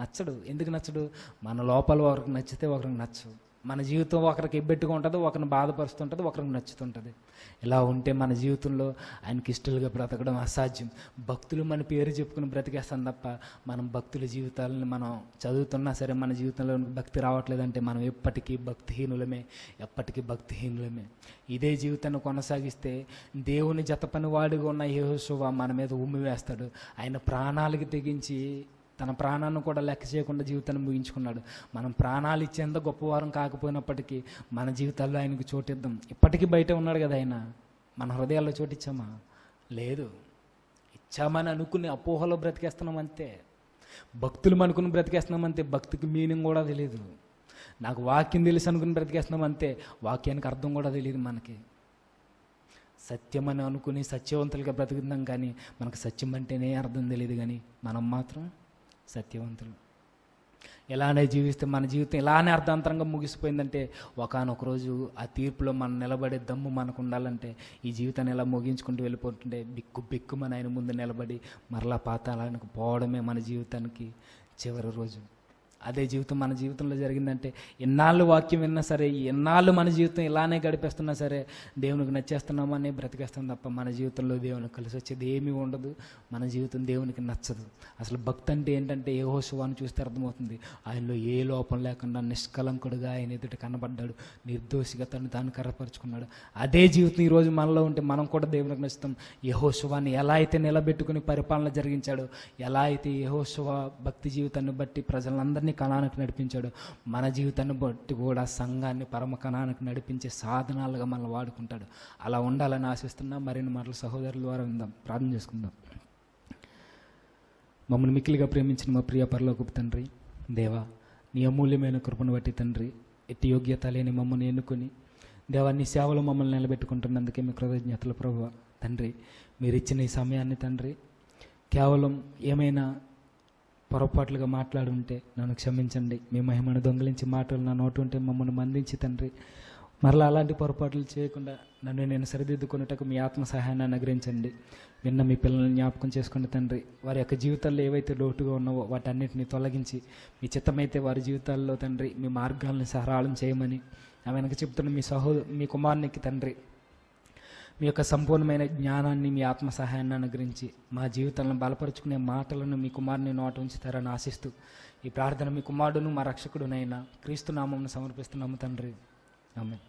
నచ్చడు ఎందుకు నచ్చడు మన లోపాలు ఒకరికి నచ్చితే ఒకరికి నచ్చదు మన జీవితం ఒకరికి ఉంటుంది ఒకరిని బాధపరుస్తుంటుంది ఒకరికి నచ్చుతుంటుంది ఇలా ఉంటే మన జీవితంలో ఆయనకి ఇష్టలుగా బ్రతకడం అసాధ్యం భక్తులు మన పేరు చెప్పుకుని బ్రతికేస్తాం తప్ప మనం భక్తుల జీవితాలను మనం చదువుతున్నా సరే మన జీవితంలో భక్తి రావట్లేదంటే మనం ఎప్పటికీ భక్తిహీనులమే ఎప్పటికీ భక్తిహీనులమే ఇదే జీవితాన్ని కొనసాగిస్తే దేవుని జతపని వాడిగా ఉన్న యహోశువ మన మీద ఉమ్మి వేస్తాడు ఆయన ప్రాణాలకి తెగించి తన ప్రాణాన్ని కూడా లెక్క చేయకుండా జీవితాన్ని ముగించుకున్నాడు మనం ప్రాణాలు ఇచ్చేంత గొప్పవారం కాకపోయినప్పటికీ మన జీవితాల్లో ఆయనకు చోటిద్దాం ఇప్పటికీ బయట ఉన్నాడు కదా ఆయన మన హృదయాల్లో చోటిచ్చామా లేదు ఇచ్చామని అనుకుని అపోహలో బ్రతికేస్తున్నాం అంతే భక్తులు అనుకుని బ్రతికేస్తున్నాం అంతే భక్తికి మీనింగ్ కూడా తెలియదు నాకు వాక్యం తెలిసి అనుకుని బ్రతికేస్తున్నాం అంతే వాక్యానికి అర్థం కూడా తెలియదు మనకి సత్యం అని అనుకుని సత్యవంతులుగా బ్రతుకుతున్నాం కానీ మనకు సత్యం అంటేనే అర్థం తెలియదు కానీ మనం మాత్రం సత్యవంతులు ఇలానే జీవిస్తే మన జీవితం ఇలానే అర్థాంతరంగా ముగిసిపోయిందంటే ఒకనొక రోజు ఆ తీర్పులో మనం నిలబడే దమ్ము మనకు ఉండాలంటే ఈ జీవితాన్ని ఎలా ముగించుకుంటూ వెళ్ళిపోతుంటే బిక్కు బిక్కు మన ఆయన ముందు నిలబడి మరలా పాతాలకు పోవడమే మన జీవితానికి చివరి రోజు అదే జీవితం మన జీవితంలో జరిగిందంటే ఎన్నాళ్ళు వాక్యం విన్నా సరే ఎన్నాళ్ళు మన జీవితం ఇలానే గడిపేస్తున్నా సరే దేవునికి నచ్చేస్తున్నామని బ్రతికేస్తాం తప్ప మన జీవితంలో దేవుని కలిసి వచ్చేది ఏమీ ఉండదు మన జీవితం దేవునికి నచ్చదు అసలు భక్తి అంటే ఏంటంటే ఏ హోశవాన్ని చూస్తే అర్థమవుతుంది ఆయనలో ఏ లోపం లేకుండా నిష్కలంకుడుగా ఆయన ఎదుట కనబడ్డాడు నిర్దోషిగా తను తాను కర్రపరుచుకున్నాడు అదే జీవితం ఈరోజు మనలో ఉంటే మనం కూడా దేవునికి నచ్చుతాం యహోశవాన్ని ఎలా అయితే నిలబెట్టుకుని పరిపాలన జరిగించాడో ఎలా అయితే యహోశవ భక్తి జీవితాన్ని బట్టి ప్రజలందరినీ అందరినీ కణానికి నడిపించాడు మన జీవితాన్ని బట్టి కూడా సంఘాన్ని పరమ కణానికి నడిపించే సాధనాలుగా మనల్ని వాడుకుంటాడు అలా ఉండాలని ఆశిస్తున్నా మరిన్ని మాటల సహోదరుల ద్వారా విందాం ప్రార్థన చేసుకుందాం మమ్మల్ని మిక్కిలిగా ప్రేమించిన మా ప్రియ పరలోకపు తండ్రి దేవా నీ అమూల్యమైన కృపను బట్టి తండ్రి ఎట్టి యోగ్యత లేని మమ్మల్ని ఎన్నుకొని దేవా నీ సేవలు మమ్మల్ని నిలబెట్టుకుంటున్నందుకే మీ కృతజ్ఞతలు ప్రభు తండ్రి మీరు ఇచ్చిన ఈ సమయాన్ని తండ్రి కేవలం ఏమైనా పొరపాట్లుగా మాట్లాడుంటే నన్ను క్షమించండి మీ మహిమను దొంగిలించి మాటలు నా నోటు ఉంటే మమ్మల్ని మందించి తండ్రి మరలా అలాంటి పొరపాట్లు చేయకుండా నన్ను నేను సరిదిద్దుకున్నట్టుకు మీ ఆత్మ సహాయాన్ని అనుగ్రహించండి విన్న మీ పిల్లల్ని జ్ఞాపకం చేసుకుని తండ్రి వారి యొక్క జీవితాల్లో ఏవైతే లోటుగా ఉన్నావో వాటన్నిటిని తొలగించి మీ చిత్తమైతే వారి జీవితాల్లో తండ్రి మీ మార్గాలను సహరాళం చేయమని ఆ వెనక చెప్తున్న మీ సహో మీ కుమారునికి తండ్రి మీ యొక్క సంపూర్ణమైన జ్ఞానాన్ని మీ ఆత్మ సహాయాన్ని అనుగ్రహించి మా జీవితాలను బలపరుచుకునే మాటలను మీ కుమారుని నోట ఉంచుతారని ఆశిస్తూ ఈ ప్రార్థన మీ కుమారుడును మా రక్షకుడునైనా క్రీస్తు నామమును సమర్పిస్తున్నాము తండ్రి ఆమె